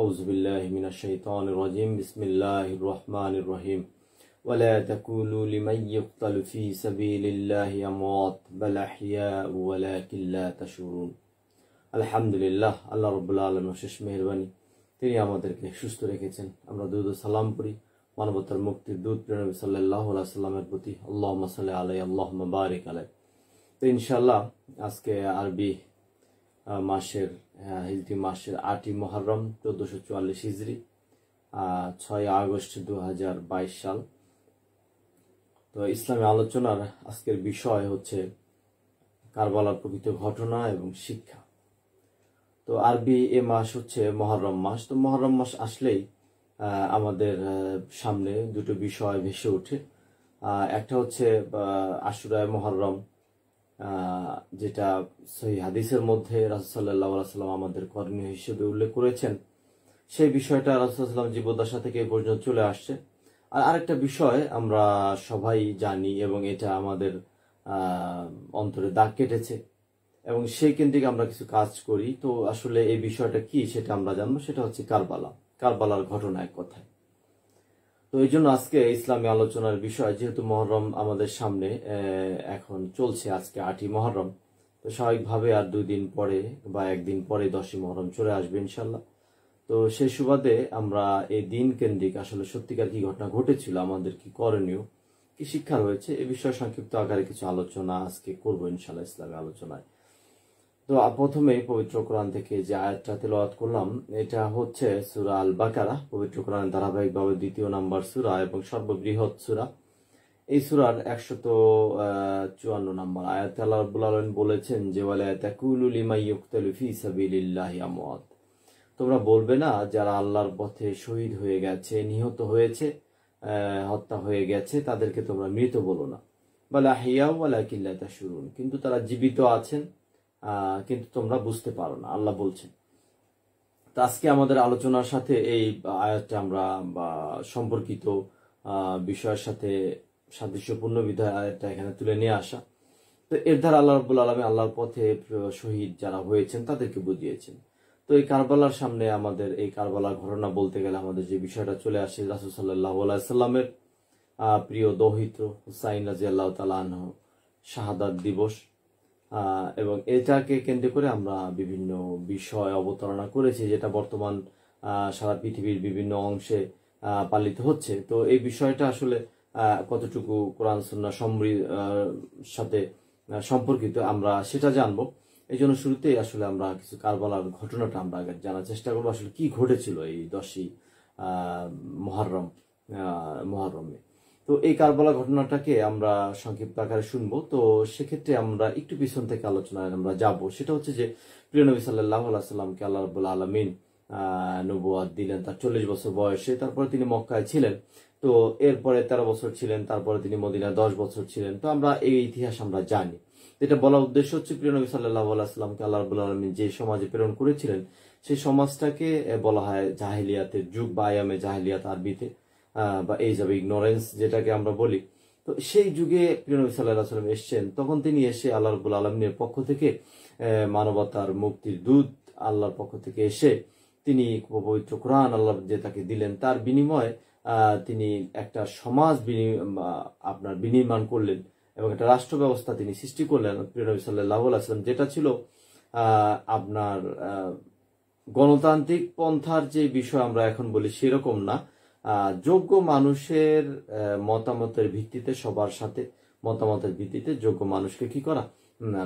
আউজবিল্লাহ মিনা শৈতান রাজিম বিসমিল্লাহ রহমান রহিম ولا تقولوا لمن يقتل في سبيل الله أموات بل أحياء ولكن لا تشعرون الحمد لله আল্লাহ রব্বুল আলমের শেষ মেহরবানি তিনি আমাদেরকে সুস্থ রেখেছেন আমরা দুধ সালাম করি মানবতার মুক্তির দূত প্রেরণী সাল্লাহ সাল্লামের প্রতি আল্লাহ সাল্লাহ আলাই আল্লাহ বারিক আলাই তো ইনশাল্লাহ আজকে আরবি মাসের হ্যাঁ, হিজরি মাসের আটই মহরম চোদ্দশো চুয়াল্লিশ হিজড়ি ছয় আগস্ট দু সাল তো ইসলামী আলোচনার আজকের বিষয় হচ্ছে কারবালার প্রকৃত ঘটনা এবং শিক্ষা তো আরবি এ মাস হচ্ছে মহরম মাস তো মহরম মাস আসলেই আমাদের সামনে দুটো বিষয় ভেসে ওঠে একটা হচ্ছে আশুরায় মহরম যেটা সহি হাদিসের মধ্যে রাসুসাল্লাহ আমাদের করণীয় হিসেবে উল্লেখ করেছেন সেই বিষয়টা রাসুসাল্লাম জীবদ্দশা থেকে এ পর্যন্ত চলে আসছে আর আরেকটা বিষয় আমরা সবাই জানি এবং এটা আমাদের অন্তরে দাগ কেটেছে এবং সেই কেন্দ্রিক আমরা কিছু কাজ করি তো আসলে এই বিষয়টা কি সেটা আমরা জানবো সেটা হচ্ছে কারবালা কারবালার ঘটনা এক কথায় তো এই জন্য আজকে ইসলামী আলোচনার বিষয় যেহেতু মহরম আমাদের সামনে এখন চলছে আজকে আটই মহরম তো স্বাভাবিকভাবে আর দুই দিন পরে বা একদিন পরে দশই মহরম চলে আসবে ইনশাল্লাহ তো সেই সুবাদে আমরা এই দিন কেন্দ্রিক আসলে সত্যিকার কি ঘটনা ঘটেছিল আমাদের কি করণীয় কি শিক্ষা রয়েছে এ বিষয়ে সংক্ষিপ্ত আকারে কিছু আলোচনা আজকে করবো ইনশাল্লাহ ইসলামী আলোচনায় তো প্রথমে পবিত্র কোরআন থেকে যে আয়াতটা তেলাওয়াত করলাম এটা হচ্ছে সুরা আল বাকারা পবিত্র কোরআন ধারাবাহিকভাবে দ্বিতীয় নাম্বার সুরা এবং সর্ববৃহৎ সুরা এই সুরার একশত চুয়ান্ন নম্বর আয়াত আল্লাহবুল আলম বলেছেন যে আমওয়াত তোমরা বলবে না যারা আল্লাহর পথে শহীদ হয়ে গেছে নিহত হয়েছে হত্যা হয়ে গেছে তাদেরকে তোমরা মৃত বলো না বলে হিয়াও বলে কিল্লা তা শুরুন কিন্তু তারা জীবিত আছেন কিন্তু তোমরা বুঝতে পারো না আল্লাহ বলছেন তো আজকে আমাদের আলোচনার সাথে এই আয়াতটা আমরা সম্পর্কিত বিষয়ের সাথে সাদৃশ্যপূর্ণ বিধায় আয়াতটা এখানে তুলে নিয়ে আসা তো এর ধারা আল্লাহ রবুল আলমী আল্লাহর পথে শহীদ যারা হয়েছেন তাদেরকে বুঝিয়েছেন তো এই কারবালার সামনে আমাদের এই কারবালার ঘটনা বলতে গেলে আমাদের যে বিষয়টা চলে আসে রাসুল সাল্লাহ আলাইসাল্লামের প্রিয় দহিত হুসাইন রাজি আল্লাহ তালাহ শাহাদাত দিবস এবং এটাকে কেন্দ্র করে আমরা বিভিন্ন বিষয় অবতারণা করেছি যেটা বর্তমান সারা পৃথিবীর বিভিন্ন অংশে পালিত হচ্ছে তো এই বিষয়টা আসলে কতটুকু কোরআন সন্না সমৃদ্ধ সাথে সম্পর্কিত আমরা সেটা জানবো এই জন্য শুরুতেই আসলে আমরা কিছু কারবালার ঘটনাটা আমরা আগে জানার চেষ্টা করবো আসলে কি ঘটেছিল এই দশই মহারম মহারমে তো এই কারবালা ঘটনাটাকে আমরা সংক্ষিপ্ত আকারে শুনবো তো সেক্ষেত্রে আমরা একটু পিছন থেকে আলোচনায় আমরা যাব সেটা হচ্ছে যে প্রিয় নবী সাল্লাহ সাল্লামকে আল্লাহ রবুল্লা আলমিন নবুয়াদ দিলেন তার চল্লিশ বছর বয়সে তারপরে তিনি মক্কায় ছিলেন তো এরপরে তেরো বছর ছিলেন তারপরে তিনি মদিনায় দশ বছর ছিলেন তো আমরা এই ইতিহাস আমরা জানি এটা বলার উদ্দেশ্য হচ্ছে প্রিয় নবী সাল্লাহ আলাইসাল্লামকে আল্লাহ রবুল্লা আলমিন যে সমাজে প্রেরণ করেছিলেন সেই সমাজটাকে বলা হয় জাহিলিয়াতের যুগ বা আয়ামে জাহিলিয়াত আরবিতে বা এই যাবে ইগনোরেন্স যেটাকে আমরা বলি তো সেই যুগে প্রিয়নবী সাল্লাহ সাল্লাম এসছেন তখন তিনি এসে আল্লাহ রবুল আলমিনের পক্ষ থেকে মানবতার মুক্তির দূত আল্লাহর পক্ষ থেকে এসে তিনি পবিত্র কোরআন আল্লাহ যে তাকে দিলেন তার বিনিময়ে তিনি একটা সমাজ আপনার বিনির্মাণ করলেন এবং একটা রাষ্ট্র ব্যবস্থা তিনি সৃষ্টি করলেন প্রিয়নবী সাল্লাহ আসলাম যেটা ছিল আপনার গণতান্ত্রিক পন্থার যে বিষয় আমরা এখন বলি সেরকম না যোগ্য মানুষের মতামতের ভিত্তিতে সবার সাথে মতামতের ভিত্তিতে যোগ্য মানুষকে কি করা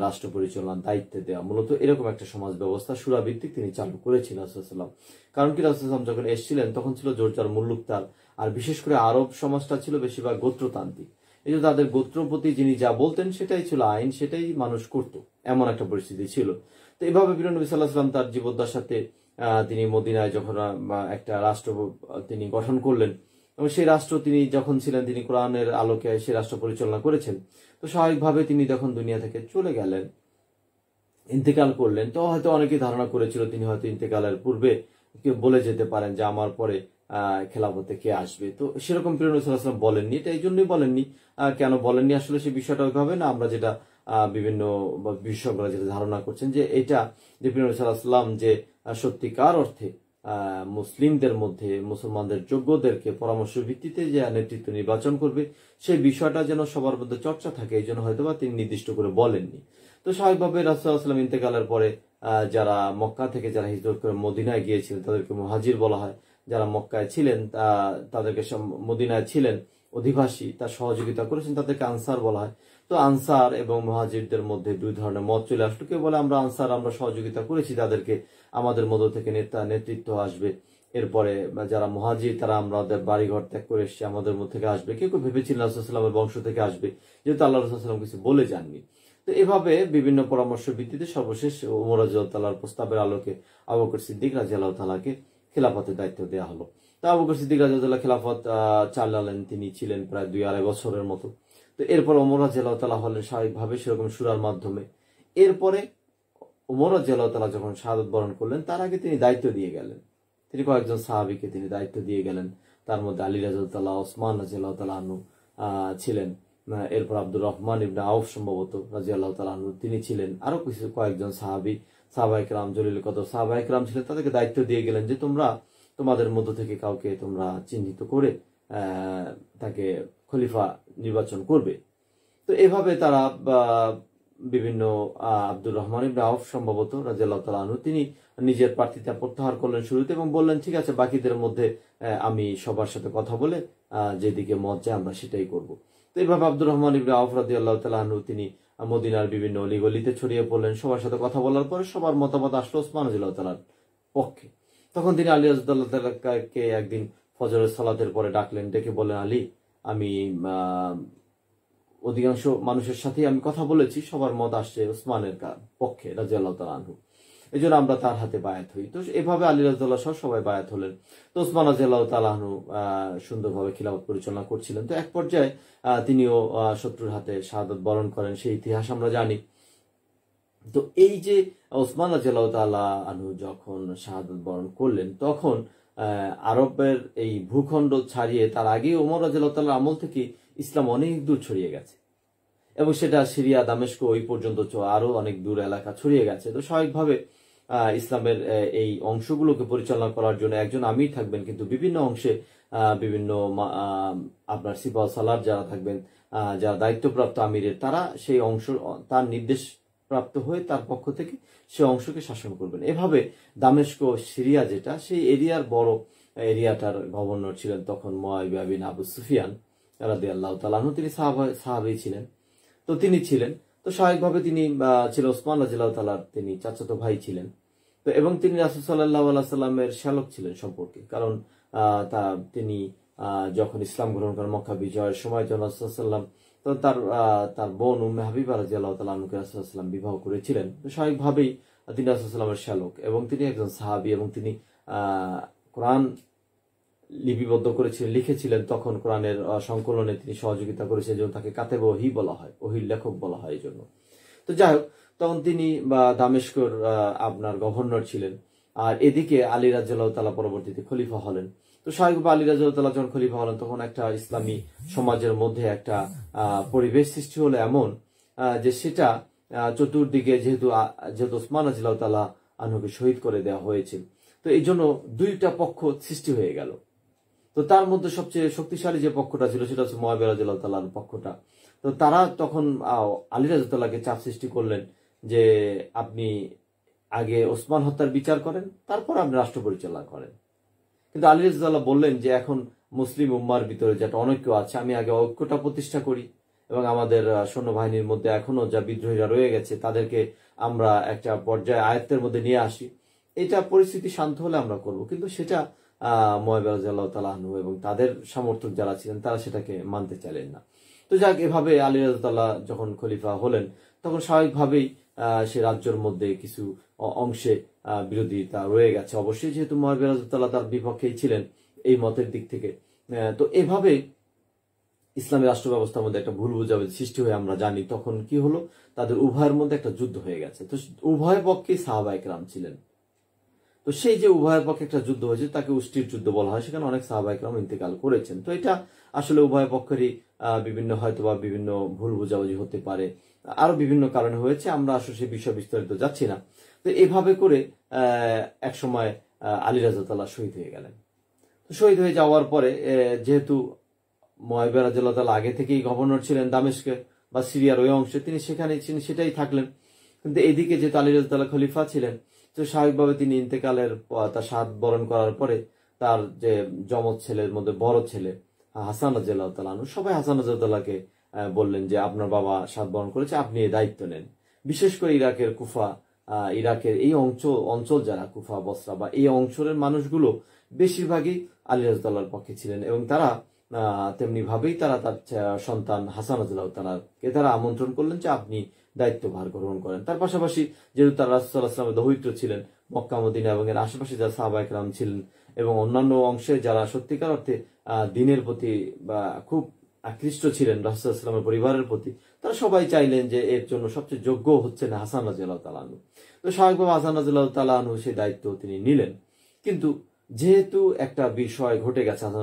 রাষ্ট্র পরিচালনার দায়িত্বে দেওয়া মূলত এরকম একটা সমাজ ব্যবস্থা সুরাভিত্তিক তিনি চালু করেছিলেন রাসুলাম কারণ কি রাসুলাম যখন এসেছিলেন তখন ছিল জোরজার মুল্লুকতার আর বিশেষ করে আরব সমাজটা ছিল বেশিরভাগ গোত্রতান্ত্রিক এই যে তাদের গোত্রপতি যিনি যা বলতেন সেটাই ছিল আইন সেটাই মানুষ করত এমন একটা পরিস্থিতি ছিল তো এভাবে বীরনবী সাল্লাহ সাল্লাম তার জীবদ্দার সাথে তিনি মদিনায় যখন একটা রাষ্ট্র তিনি গঠন করলেন এবং সেই রাষ্ট্র তিনি যখন ছিলেন তিনি কোরআনের আলোকে সেই রাষ্ট্র পরিচালনা করেছেন তো স্বাভাবিকভাবে তিনি যখন দুনিয়া থেকে চলে গেলেন ইন্তেকাল করলেন তো হয়তো অনেকেই ধারণা করেছিল তিনি হয়তো ইন্তেকালের পূর্বে কেউ বলে যেতে পারেন যে আমার পরে খেলাফতে কে আসবে তো সেরকম প্রেরণসাল্লাম বলেননি এটা এই জন্যই বলেননি কেন বলেননি আসলে সেই বিষয়টা ওইভাবে না আমরা যেটা বিভিন্ন বিশেষজ্ঞরা যেটা ধারণা করছেন যে এটা যে প্রেরণসাল্লাম যে সত্যিকার অর্থে মুসলিমদের মধ্যে মুসলমানদের যোগ্যদেরকে পরামর্শ ভিত্তিতে যে নেতৃত্ব নির্বাচন করবে সেই বিষয়টা যেন সবার মধ্যে চর্চা থাকে এই জন্য হয়তো বা তিনি নির্দিষ্ট করে বলেননি তো স্বাভাবিকভাবে রাসুল্লাহাম ইন্তেকালের পরে যারা মক্কা থেকে যারা হিজরত করে মদিনায় গিয়েছিলেন তাদেরকে মহাজির বলা হয় যারা মক্কায় ছিলেন তাদেরকে মদিনায় ছিলেন অধিবাসী তার সহযোগিতা করেছেন তাদেরকে আনসার বলা হয় তো আনসার এবং মহাজিরদের মধ্যে দুই ধরনের মত চলে আসলো কেউ বলে আমরা আনসার আমরা সহযোগিতা করেছি তাদেরকে আমাদের মধ্য থেকে নেতা নেতৃত্ব আসবে এরপরে যারা মহাজির তারা আমাদের বাড়িঘর ত্যাগ করে এসছে আমাদের মধ্যে থেকে আসবে কেউ কেউ ভেবেছিলেন রাসুলামের বংশ থেকে আসবে যেহেতু আল্লাহ রসুলাম কিছু বলে যাননি তো এভাবে বিভিন্ন পরামর্শ ভিত্তিতে সর্বশেষ ওমর তালার প্রস্তাবের আলোকে আবকর সিদ্দিক রাজি আল্লাহ তালাকে খেলাফতের দায়িত্ব দেওয়া হলো তা আবকর সিদ্দিক রাজি আল্লাহ খেলাফত চালালেন তিনি ছিলেন প্রায় দুই আড়াই বছরের মতো তো এরপর ওমর রাজি আল্লাহ তালা হলেন স্বাভাবিকভাবে সেরকম সুরার মাধ্যমে এরপরে উমর জেলাতলা যখন শাহাদত বরণ করলেন তার আগে তিনি দায়িত্ব দিয়ে গেলেন তিনি কয়েকজন সাহাবিকে তিনি দায়িত্ব দিয়ে গেলেন তার মধ্যে আলী রাজাউদ্দাল্লাহ ওসমান রাজিয়াল্লাহ তালাহনু ছিলেন এরপর আব্দুর রহমান ইবনে আউফ সম্ভবত রাজি আল্লাহ তিনি ছিলেন আরো কিছু কয়েকজন সাহাবি সাহাবাহিকরাম জলিল কত সাহাবাহিকরাম ছিলেন তাদেরকে দায়িত্ব দিয়ে গেলেন যে তোমরা তোমাদের মধ্য থেকে কাউকে তোমরা চিহ্নিত করে তাকে খলিফা নির্বাচন করবে তো এভাবে তারা বিভিন্ন আব্দুর রহমান ইব্রাহ সম্ভবত রাজিয়াল্লাহ তালা আনহু তিনি নিজের প্রার্থিতা প্রত্যাহার করলেন শুরুতে এবং বললেন ঠিক আছে বাকিদের মধ্যে আমি সবার সাথে কথা বলে যেদিকে মত যায় আমরা সেটাই করব তো এইভাবে আব্দুর রহমান ইব্রাহ আউফ রাজিয়াল্লাহ তালা আনু তিনি মদিনার বিভিন্ন অলিগলিতে ছড়িয়ে পড়লেন সবার সাথে কথা বলার পরে সবার মতামত আসলো ওসমান রাজিল্লাহ তালার পক্ষে তখন তিনি আলী রাজুদ্দাল্লাহ তালাকে একদিন ফজরের সালাতের পরে ডাকলেন ডেকে বলেন আলী আমি অধিকাংশ মানুষের সাথে আমি কথা বলেছি সবার মত আসছে ওসমানের পক্ষে রাজিয়াল্লাহ আনহু এই জন্য আমরা তার হাতে বায়াত হই তো এভাবে আলী রাজাল্লাহ সহ সবাই বায়াত হলেন তো ওসমান রাজিয়াল্লাহ তালাহনু সুন্দরভাবে খিলাফত পরিচালনা করছিলেন তো এক পর্যায়ে তিনিও শত্রুর হাতে শাহাদ বরণ করেন সেই ইতিহাস আমরা জানি তো এই যে ওসমান রাজিয়াল্লাহ তাল্লাহ আনহু যখন শাহাদত বরণ করলেন তখন আরবের এই ভূখণ্ড ছাড়িয়ে তার আগে ওমর রাজিয়াল্লাহ আমল থেকে ইসলাম অনেক দূর ছড়িয়ে গেছে এবং সেটা সিরিয়া দামেস্ক ওই পর্যন্ত আরো অনেক দূর এলাকা ছড়িয়ে গেছে তো স্বাভাবিকভাবে ইসলামের এই অংশগুলোকে পরিচালনা করার জন্য একজন আমির থাকবেন কিন্তু বিভিন্ন অংশে বিভিন্ন আপনার সিপা সালার যারা থাকবেন যারা দায়িত্বপ্রাপ্ত আমিরের তারা সেই অংশ তার নির্দেশ প্রাপ্ত হয়ে তার পক্ষ থেকে সে অংশকে শাসন করবেন এভাবে দামেস্ক সিরিয়া যেটা সেই এরিয়ার বড় এরিয়াটার গভর্নর ছিলেন তখন ময় বিন আবু সুফিয়ান রাদি আল্লাহ তালাহ তিনি সাহাবি ছিলেন তো তিনি ছিলেন তো স্বাভাবিকভাবে তিনি ছিল ওসমান রাজিল্লাহ তালার তিনি চাচাতো ভাই ছিলেন তো এবং তিনি রাসুল সাল্লাহ আল্লাহ সাল্লামের শ্যালক ছিলেন সম্পর্কে কারণ তা তিনি যখন ইসলাম গ্রহণ করেন মক্কা বিজয়ের সময় জন রাসুলাম তখন তার তার বোন উম্মে হাবিবা রাজি আল্লাহ তালুকে রাসুলাম বিবাহ করেছিলেন স্বাভাবিকভাবেই তিনি রাসুলামের শ্যালক এবং তিনি একজন সাহাবি এবং তিনি কোরআন লিপিবদ্ধ করেছিলেন লিখেছিলেন তখন কোরআনের সংকলনে তিনি সহযোগিতা করেছিলেন যেমন তাকে কাতেব ওহি বলা হয় ওহির লেখক বলা হয় এই জন্য তো যাই হোক তখন তিনি বা দামেশকর আপনার গভর্নর ছিলেন আর এদিকে আলী রাজ্লাহ তালা পরবর্তীতে খলিফা হলেন তো সাহেব আলী রাজতাল্লাহ যখন খলিফা হলেন তখন একটা ইসলামী সমাজের মধ্যে একটা পরিবেশ সৃষ্টি হলো এমন যে সেটা চতুর্দিকে যেহেতু যেহেতু ওসমান আজিল্লাহ তালা আনহুকে শহীদ করে দেওয়া হয়েছে তো এই জন্য দুইটা পক্ষ সৃষ্টি হয়ে গেল তো তার মধ্যে সবচেয়ে শক্তিশালী যে পক্ষটা ছিল সেটা হচ্ছে মহাবীর রাজুল্লাহ পক্ষটা তো তারা তখন আলী রাজাকে চাপ সৃষ্টি করলেন যে আপনি আগে ওসমান হত্যার বিচার করেন তারপর আপনি রাষ্ট্র পরিচালনা করেন কিন্তু আলী রাজুল্লাহ বললেন যে এখন মুসলিম উম্মার ভিতরে যেটা অনৈক্য আছে আমি আগে ঐক্যটা প্রতিষ্ঠা করি এবং আমাদের সৈন্যবাহিনীর মধ্যে এখনো যা বিদ্রোহীরা রয়ে গেছে তাদেরকে আমরা একটা পর্যায়ে আয়ত্তের মধ্যে নিয়ে আসি এটা পরিস্থিতি শান্ত হলে আমরা করব কিন্তু সেটা মহাবাহ এবং তাদের সমর্থক যারা ছিলেন তারা সেটাকে মানতে চাইলেন না তো যাক এভাবে আলী রাজতাল্লাহ যখন খলিফা হলেন তখন স্বাভাবিকভাবেই সে রাজ্যের মধ্যে কিছু অংশে বিরোধিতা রয়ে গেছে অবশ্যই যেহেতু মহাবীর রাজতাল্লাহ তার বিপক্ষেই ছিলেন এই মতের দিক থেকে তো এভাবে ইসলামী রাষ্ট্র ব্যবস্থার মধ্যে একটা ভুল বুঝাবুঝি সৃষ্টি হয়ে আমরা জানি তখন কি হলো তাদের উভয়ের মধ্যে একটা যুদ্ধ হয়ে গেছে তো উভয় পক্ষেই সাহাবাহিক রাম ছিলেন তো সেই যে উভয়ের পক্ষে একটা যুদ্ধ হয়েছে তাকে উষ্টির যুদ্ধ বলা হয় সেখানে অনেক রাম ইন্তেকাল করেছেন তো এটা আসলে উভয় পক্ষেরই বিভিন্ন হয়তো বা বিভিন্ন ভুল বোঝাবুঝি হতে পারে আরো বিভিন্ন কারণে হয়েছে আমরা আসলে সেই বিষয় বিস্তারিত যাচ্ছি না তো এভাবে করে এক সময় আলী রাজাতাল্লাহ শহীদ হয়ে গেলেন শহীদ হয়ে যাওয়ার পরে যেহেতু মহাইবা রাজাল্লাহ আগে থেকেই গভর্নর ছিলেন দামেশকে বা সিরিয়ার ওই অংশে তিনি সেখানে ছিলেন সেটাই থাকলেন কিন্তু এদিকে যেহেতু আলী রাজাতাল্লাহ খলিফা ছিলেন তো স্বাভাবিকভাবে তিনি ইন্তেকালের তার সাত বরণ করার পরে তার যে যমজ ছেলের মধ্যে বড় ছেলে হাসান রাজিয়াল্লাহতালাহনু সবাই হাসান রাজিয়াল্লাহকে বললেন যে আপনার বাবা সাত বরণ করেছে আপনি এই দায়িত্ব নেন বিশেষ করে ইরাকের কুফা ইরাকের এই অঞ্চল অঞ্চল যারা কুফা বসরা বা এই অঞ্চলের মানুষগুলো বেশিরভাগই আলী রাজদাল্লার পক্ষে ছিলেন এবং তারা তেমনি ভাবেই তারা তার সন্তান হাসান রাজিয়াল্লাহ তারা আমন্ত্রণ করলেন যে আপনি দায়িত্বভার গ্রহণ করেন তার পাশাপাশি যেহেতু তার রাসুল্লাহামের দহিত্র ছিলেন মক্কা এবং এর আশেপাশে যারা সাহবা রাম ছিলেন এবং অন্যান্য অংশে যারা সত্যিকার অর্থে দিনের প্রতি বা খুব আকৃষ্ট ছিলেন রাসুলামের পরিবারের প্রতি তারা সবাই চাইলেন যে এর জন্য সবচেয়ে যোগ্য হচ্ছেন হাসান রাজিয়াল তালানু তো স্বাভাবিকভাবে হাসান রাজিয়াল তালানু সেই দায়িত্ব তিনি নিলেন কিন্তু যেহেতু একটা বিষয় ঘটে গেছে হাসান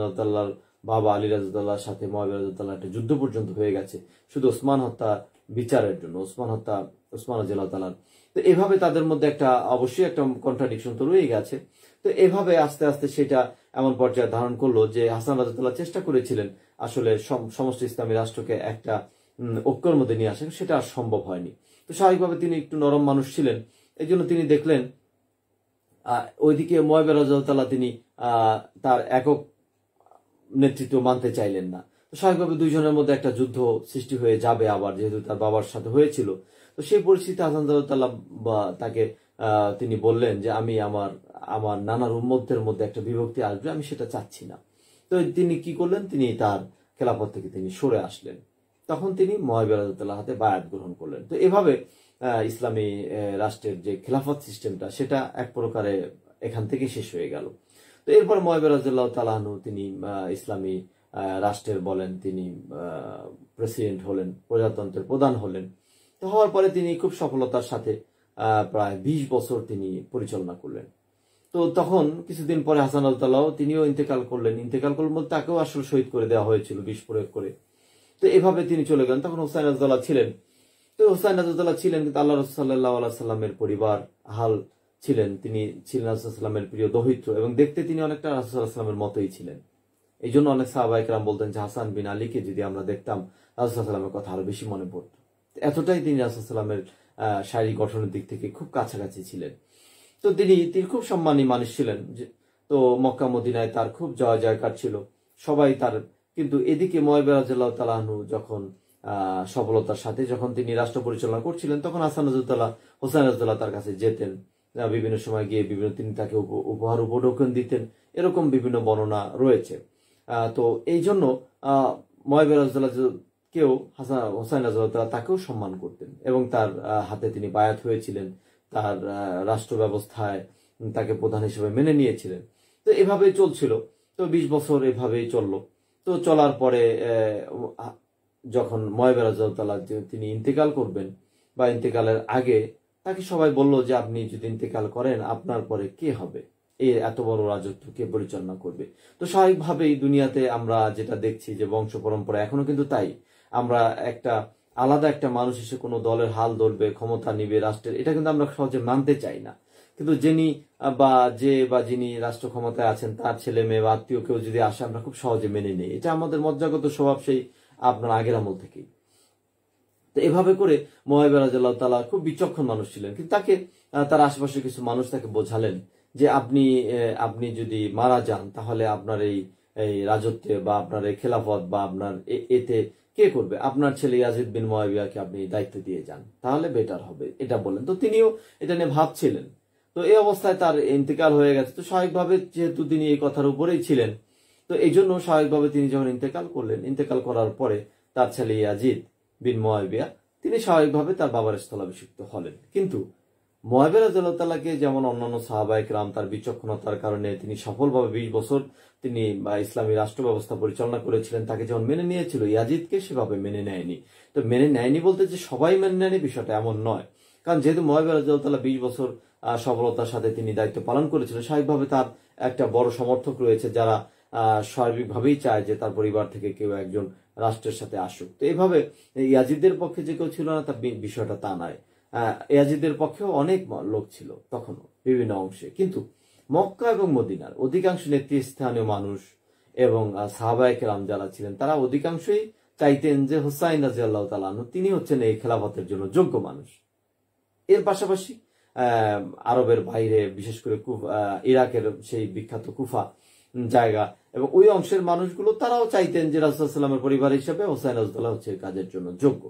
বাবা আলী রাজুদ্দাল্লাহর সাথে মহাবির রাজুদ্দাল্লাহ একটা যুদ্ধ পর্যন্ত হয়ে গেছে শুধু ওসমান হত্যা বিচারের জন্য ওসমান হত্যা ওসমান জেলা তালান তো এভাবে তাদের মধ্যে একটা অবশ্যই একটা কন্ট্রাডিকশন তো রয়ে গেছে তো এভাবে আস্তে আস্তে সেটা এমন পর্যায়ে ধারণ করলো যে হাসান রাজাতাল্লাহ চেষ্টা করেছিলেন আসলে সমস্ত ইসলামী রাষ্ট্রকে একটা ঐক্যর মধ্যে নিয়ে আসেন সেটা আর সম্ভব হয়নি তো স্বাভাবিকভাবে তিনি একটু নরম মানুষ ছিলেন এই জন্য তিনি দেখলেন ওইদিকে ময়বের রাজাতাল্লাহ তিনি তার একক নেতৃত্ব মানতে চাইলেন না স্বাভাবিকভাবে দুইজনের মধ্যে একটা যুদ্ধ সৃষ্টি হয়ে যাবে আবার যেহেতু তার বাবার সাথে হয়েছিল তো সেই পরিস্থিতি হাসান বা তাকে তিনি বললেন যে আমি আমার আমার নানার উম্মতদের মধ্যে একটা বিভক্তি আসবে আমি সেটা চাচ্ছি না তো তিনি কি করলেন তিনি তার খেলাফত থেকে তিনি সরে আসলেন তখন তিনি মহাবিরাজুল্লাহ হাতে বায়াত গ্রহণ করলেন তো এভাবে ইসলামী রাষ্ট্রের যে খেলাফত সিস্টেমটা সেটা এক প্রকারে এখান থেকে শেষ হয়ে গেল তো এরপর মহাবিরাজুল্লাহ তালাহানু তিনি ইসলামী রাষ্ট্রের বলেন তিনি প্রেসিডেন্ট হলেন প্রজাতন্ত্রের প্রধান হলেন তো হওয়ার পরে তিনি খুব সফলতার সাথে প্রায় ২০ বছর তিনি পরিচালনা করলেন তো তখন কিছুদিন পরে হাসান আল তালাও তিনিও ইন্তেকাল করলেন ইন্তেকাল করলেন বলতে তাকেও আসলে শহীদ করে দেওয়া হয়েছিল বিষ প্রয়োগ করে তো এভাবে তিনি চলে গেলেন তখন হোসাইন আজদাল্লাহ ছিলেন তো হোসাইন আজদাল্লাহ ছিলেন কিন্তু আল্লাহ রসাল্লাহ সাল্লামের পরিবার হাল ছিলেন তিনি ছিলেন রাসুল্লাহ সাল্লামের প্রিয় দহিত্র এবং দেখতে তিনি অনেকটা রাসুল্লাহ সাল্লামের মতোই ছিলেন এই জন্য অনেক সাহাবাহিকরাম বলতেন যে হাসান বিন আলীকে যদি আমরা দেখতাম রাজুসাল্লামের কথা আরো বেশি মনে পড়ত এতটাই তিনি রাজুসাল্লামের শারীরিক গঠনের দিক থেকে খুব কাছাকাছি ছিলেন তো তিনি তিনি খুব সম্মানী মানুষ ছিলেন তো মক্কা মদিনায় তার খুব জয় জয়কার ছিল সবাই তার কিন্তু এদিকে ময়বেরাজাল্লাহ যখন সফলতার সাথে যখন তিনি রাষ্ট্র পরিচালনা করছিলেন তখন হাসান রাজুদ্দাল্লাহ হোসেন রাজুদ্দাল্লাহ তার কাছে যেতেন বিভিন্ন সময় গিয়ে বিভিন্ন তিনি তাকে উপহার উপঢোকন দিতেন এরকম বিভিন্ন বর্ণনা রয়েছে তো এই জন্য কেউ হাসান হোসাইন রাজুল্লাহ তাকেও সম্মান করতেন এবং তার হাতে তিনি বায়াত হয়েছিলেন তার রাষ্ট্র ব্যবস্থায় তাকে প্রধান হিসেবে মেনে নিয়েছিলেন তো এভাবে চলছিল তো ২০ বছর এভাবেই চলল তো চলার পরে যখন ময়বের রাজাউতাল্লাহ তিনি ইন্তেকাল করবেন বা ইন্তেকালের আগে তাকে সবাই বলল যে আপনি যদি ইন্তেকাল করেন আপনার পরে কে হবে এর এত বড় রাজত্বকে পরিচালনা করবে তো স্বাভাবিকভাবেই দুনিয়াতে আমরা যেটা দেখছি যে বংশ পরম্পরা এখনো কিন্তু তাই আমরা একটা আলাদা একটা মানুষ এসে কোনো দলের হাল ধরবে ক্ষমতা নিবে রাষ্ট্রের এটা কিন্তু আমরা সহজে মানতে চাই না কিন্তু যিনি বা যে বা যিনি রাষ্ট্র ক্ষমতায় আছেন তার ছেলে মেয়ে বা আত্মীয় কেউ যদি আসে আমরা খুব সহজে মেনে নিই এটা আমাদের মজ্জাগত স্বভাব সেই আপনার আগের আমল থেকেই তো এভাবে করে মোহাইব তালা খুব বিচক্ষণ মানুষ ছিলেন কিন্তু তাকে তার আশেপাশে কিছু মানুষ তাকে বোঝালেন যে আপনি আপনি যদি মারা যান তাহলে আপনার এই এই রাজত্বে বা আপনার এই খেলাফত বা আপনার এতে কে করবে আপনার ছেলে ইয়াজিদ বিন মহাবিয়াকে আপনি দায়িত্ব দিয়ে যান তাহলে বেটার হবে এটা বললেন তো তিনিও এটা নিয়ে ভাবছিলেন তো এই অবস্থায় তার ইন্তেকাল হয়ে গেছে তো স্বাভাবিকভাবে যেহেতু তিনি এই কথার উপরেই ছিলেন তো এই জন্য স্বাভাবিকভাবে তিনি যখন ইন্তেকাল করলেন ইন্তেকাল করার পরে তার ছেলে ইয়াজিদ বিন মহাবিয়া তিনি স্বাভাবিকভাবে তার বাবার স্থলাভিষিক্ত হলেন কিন্তু মহাবের আজাল্লাহকে যেমন অন্যান্য সাহাবাহিক রাম তার বিচক্ষণতার কারণে তিনি সফলভাবে বিশ বছর তিনি ইসলামী রাষ্ট্র ব্যবস্থা পরিচালনা করেছিলেন তাকে যেমন মেনে নিয়েছিল ইয়াজিদকে সেভাবে মেনে নেয়নি তো মেনে নেয়নি বলতে যে সবাই মেনে নেয়নি বিষয়টা এমন নয় কারণ যেহেতু মহাবের আজাল্লাহ বিশ বছর সফলতার সাথে তিনি দায়িত্ব পালন করেছিলেন স্বাভাবিকভাবে তার একটা বড় সমর্থক রয়েছে যারা স্বাভাবিকভাবেই চায় যে তার পরিবার থেকে কেউ একজন রাষ্ট্রের সাথে আসুক তো এইভাবে ইয়াজিদের পক্ষে যে কেউ ছিল না তার বিষয়টা তা নয় ইয়াজিদের পক্ষেও অনেক লোক ছিল তখনও বিভিন্ন অংশে কিন্তু মক্কা এবং মদিনার অধিকাংশ নেতৃস্থানীয় মানুষ এবং সাহাবায় কেরাম যারা ছিলেন তারা অধিকাংশই চাইতেন যে হোসাইন রাজি আল্লাহ তালানু তিনি হচ্ছেন এই খেলাফতের জন্য যোগ্য মানুষ এর পাশাপাশি আরবের বাইরে বিশেষ করে ইরাকের সেই বিখ্যাত কুফা জায়গা এবং ওই অংশের মানুষগুলো তারাও চাইতেন যে রাজুসাল্লামের পরিবার হিসেবে হোসাইন রাজুল্লাহ হচ্ছে কাজের জন্য যোগ্য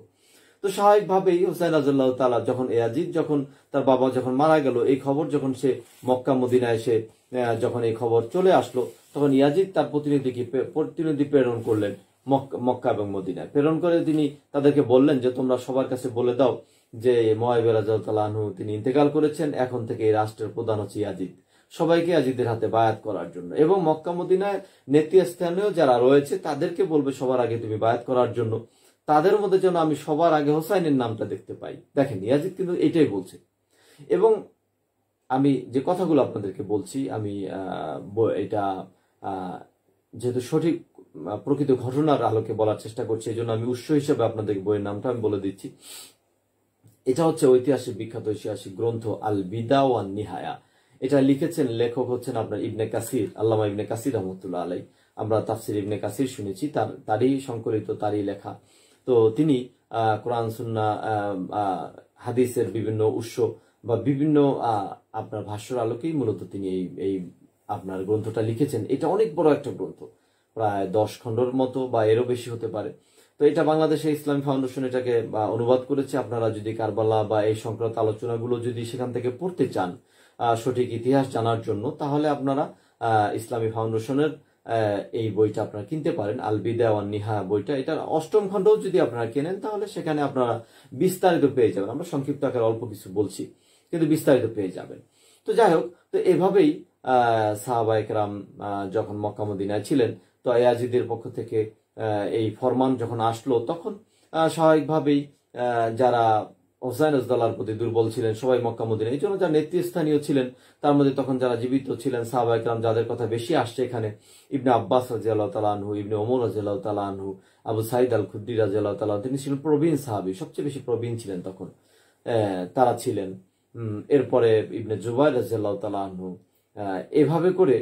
তো স্বাভাবিকভাবেই হুসাইন রাজুল্লাহ তালা যখন এয়াজিদ যখন তার বাবা যখন মারা গেল এই খবর যখন সে মক্কা মদিনায় এসে যখন এই খবর চলে আসলো তখন ইয়াজিদ তার প্রতিনিধিকে প্রতিনিধি প্রেরণ করলেন মক্কা এবং মদিনায় প্রেরণ করে তিনি তাদেরকে বললেন যে তোমরা সবার কাছে বলে দাও যে মহাইব রাজু তিনি ইন্তেকাল করেছেন এখন থেকে এই রাষ্ট্রের প্রধান হচ্ছে ইয়াজিদ সবাইকে আজিদের হাতে বায়াত করার জন্য এবং মক্কা মদিনায় নেতৃস্থানীয় যারা রয়েছে তাদেরকে বলবে সবার আগে তুমি বায়াত করার জন্য তাদের মধ্যে যেন আমি সবার আগে হোসাইনের নামটা দেখতে পাই দেখেন ইয়াজিদ কিন্তু এটাই বলছে এবং আমি যে কথাগুলো আপনাদেরকে বলছি আমি এটা যেহেতু সঠিক প্রকৃত ঘটনার আলোকে বলার চেষ্টা করছি এই জন্য আমি উৎস হিসেবে আপনাদের বইয়ের নামটা আমি বলে দিচ্ছি এটা হচ্ছে ঐতিহাসিক বিখ্যাত ঐতিহাসিক গ্রন্থ আল বিদা ওয়ান নিহায়া এটা লিখেছেন লেখক হচ্ছেন আপনার ইবনে কাসির আল্লামা ইবনে কাসির রহমতুল্লাহ আলাই আমরা তাফসির ইবনে কাসির শুনেছি তার তারই সংকলিত তারই লেখা তো তিনি কোরআন সুন্না হাদিসের বিভিন্ন উৎস বা বিভিন্ন আপনার ভাষ্যর আলোকেই মূলত তিনি এই এই আপনার গ্রন্থটা লিখেছেন এটা অনেক বড় একটা গ্রন্থ প্রায় দশ খণ্ডর মতো বা এরও বেশি হতে পারে তো এটা বাংলাদেশে ইসলাম ফাউন্ডেশন এটাকে অনুবাদ করেছে আপনারা যদি কারবালা বা এই সংক্রান্ত আলোচনাগুলো যদি সেখান থেকে পড়তে চান সঠিক ইতিহাস জানার জন্য তাহলে আপনারা ইসলামী ফাউন্ডেশনের এই বইটা আপনারা কিনতে পারেন আল ওয়ান নিহা বইটা এটার অষ্টম খণ্ডও যদি আপনারা কেনেন তাহলে সেখানে আপনারা বিস্তারিত পেয়ে যাবেন আমরা সংক্ষিপ্ত আকারে অল্প কিছু বলছি কিন্তু বিস্তারিত পেয়ে যাবেন তো যাই হোক তো এভাবেই সাহাবা একরাম যখন মক্কামুদ্দিনায় ছিলেন তো আয়াজিদের পক্ষ থেকে এই ফরমান যখন আসলো তখন স্বাভাবিকভাবেই যারা হোসাইন উজদাল্লার প্রতি দুর্বল ছিলেন সবাই মক্কা মদিনা এই জন্য যারা নেতৃস্থানীয় ছিলেন তার মধ্যে তখন যারা জীবিত ছিলেন সাহবা ইকরাম যাদের কথা বেশি আসছে এখানে ইবনে আব্বাস রাজিয়াল্লাহ তালা আনহু ইবনে ওমর রাজিয়াল্লাহ তালা আনহু আবু সাইদ আল খুদ্দি রাজিয়াল্লাহ তিনি ছিলেন প্রবীণ সাহাবি সবচেয়ে বেশি প্রবীণ ছিলেন তখন তারা ছিলেন এরপরে ইবনে জুবাই রাজিয়াল্লাহ তালা আনহু এভাবে করে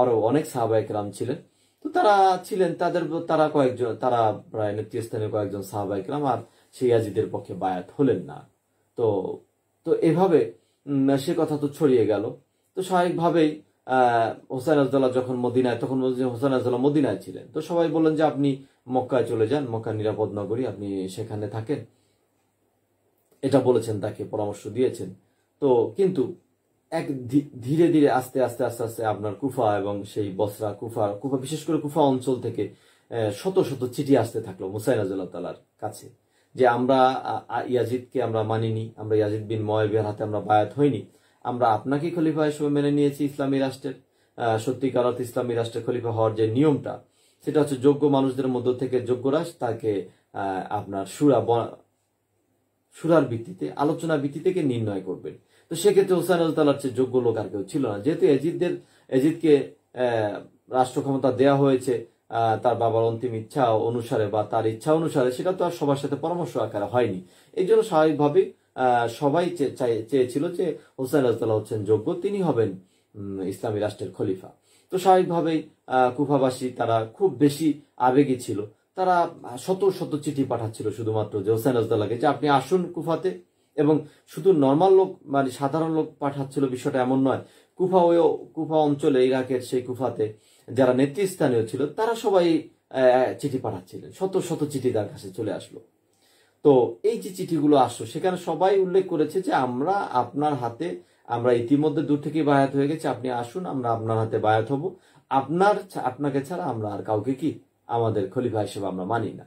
আরো অনেক সাহবা ইকরাম ছিলেন তো তারা ছিলেন তাদের তারা কয়েকজন তারা প্রায় নেতৃস্থানীয় কয়েকজন সাহবা ইকরাম আর সেই পক্ষে বায়াত হলেন না তো তো এভাবে সে কথা তো ছড়িয়ে গেল তো স্বাভাবিকভাবেই হোসেন আজদাল্লাহ যখন মদিনায় তখন হোসেন আজদাল্লাহ মদিনায় ছিলেন তো সবাই বললেন যে আপনি মক্কায় চলে যান মক্কা নিরাপদ নগরী আপনি সেখানে থাকেন এটা বলেছেন তাকে পরামর্শ দিয়েছেন তো কিন্তু এক ধীরে ধীরে আস্তে আস্তে আস্তে আস্তে আপনার কুফা এবং সেই বসরা কুফা কুফা বিশেষ করে কুফা অঞ্চল থেকে শত শত চিঠি আসতে থাকলো মুসাইন আজুল্লাহ তালার কাছে যে আমরা ইয়াজিদকে আমরা মানিনি আমরা ইয়াজিদ বিন ময়েবের হাতে আমরা বায়াত হইনি আমরা আপনাকে খলিফা হিসেবে মেনে নিয়েছি ইসলামী রাষ্ট্রের সত্যিকার অর্থ ইসলামী রাষ্ট্রের খলিফা হওয়ার যে নিয়মটা সেটা হচ্ছে যোগ্য মানুষদের মধ্য থেকে যোগ্যরা তাকে আপনার সুরা সুরার ভিত্তিতে আলোচনা ভিত্তিতে নির্ণয় করবেন তো সেক্ষেত্রে হোসেন আলতালার চেয়ে যোগ্য লোক আর কেউ ছিল না যেহেতু এজিদদের এজিদকে রাষ্ট্র ক্ষমতা দেওয়া হয়েছে তার বাবার অন্তিম ইচ্ছা অনুসারে বা তার ইচ্ছা অনুসারে সেটা তো আর সবার সাথে পরামর্শ আকারে হয়নি এই জন্য স্বাভাবিকভাবেই সবাই চেয়েছিল যে হোসেন রাজদাল্লাহ হচ্ছেন যোগ্য তিনি হবেন ইসলামী রাষ্ট্রের খলিফা তো স্বাভাবিকভাবেই কুফাবাসী তারা খুব বেশি আবেগী ছিল তারা শত শত চিঠি পাঠাচ্ছিল শুধুমাত্র যে হোসেন রাজদাল্লাহকে যে আপনি আসুন কুফাতে এবং শুধু নর্মাল লোক মানে সাধারণ লোক পাঠাচ্ছিল বিষয়টা এমন নয় কুফা ও কুফা অঞ্চলে ইরাকের সেই কুফাতে যারা নেতৃস্থানীয় ছিল তারা সবাই চিঠি পাঠাচ্ছিলেন শত শত চিঠি তার কাছে চলে আসলো তো এই যে চিঠিগুলো আসলো সেখানে সবাই উল্লেখ করেছে যে আমরা আপনার হাতে আমরা ইতিমধ্যে দূর থেকে বায়াত হয়ে গেছে আপনি আসুন আমরা আপনার হাতে বায়াত হব আপনার আপনাকে ছাড়া আমরা আর কাউকে কি আমাদের খলিফা হিসেবে আমরা মানি না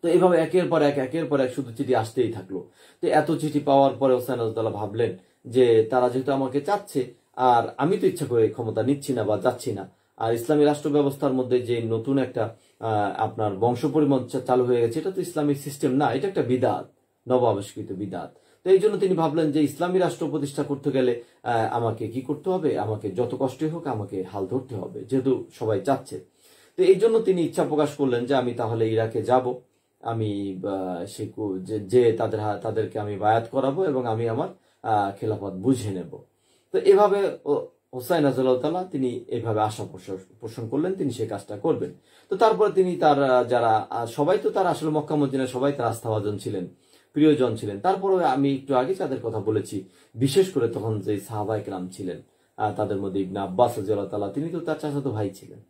তো এভাবে একের পর এক একের পর এক শুধু চিঠি আসতেই থাকলো তো এত চিঠি পাওয়ার পরে ওসাইন ভাবলেন যে তারা যেহেতু আমাকে চাচ্ছে আর আমি তো ইচ্ছা করে ক্ষমতা নিচ্ছি না বা যাচ্ছি না আর ইসলামী রাষ্ট্র ব্যবস্থার মধ্যে যে নতুন একটা আপনার বংশ পরিমঞ্চা চালু হয়ে গেছে এটা তো ইসলামিক সিস্টেম না এটা একটা বিদাত নব আবিষ্কৃত বিদাত তো এই জন্য তিনি ভাবলেন যে ইসলামী রাষ্ট্র প্রতিষ্ঠা করতে গেলে আমাকে কি করতে হবে আমাকে যত কষ্টই হোক আমাকে হাল ধরতে হবে যেহেতু সবাই চাচ্ছে তো এই জন্য তিনি ইচ্ছা প্রকাশ করলেন যে আমি তাহলে ইরাকে যাব আমি সে যে তাদের তাদেরকে আমি বায়াত করাবো এবং আমি আমার খেলাফত বুঝে নেব তো এভাবে হোসাইন রাজাল্লাহ তিনি এভাবে আশা পোষণ করলেন তিনি সেই কাজটা করবেন তো তারপরে তিনি তার যারা সবাই তো তার আসলে মক্কা মদিনা সবাই তার আস্থাভাজন ছিলেন প্রিয়জন ছিলেন তারপরে আমি একটু আগে তাদের কথা বলেছি বিশেষ করে তখন যে সাহাবাই একরাম ছিলেন তাদের মধ্যে ইবনা আব্বাস তালা তিনি তো তার চাচাতো ভাই ছিলেন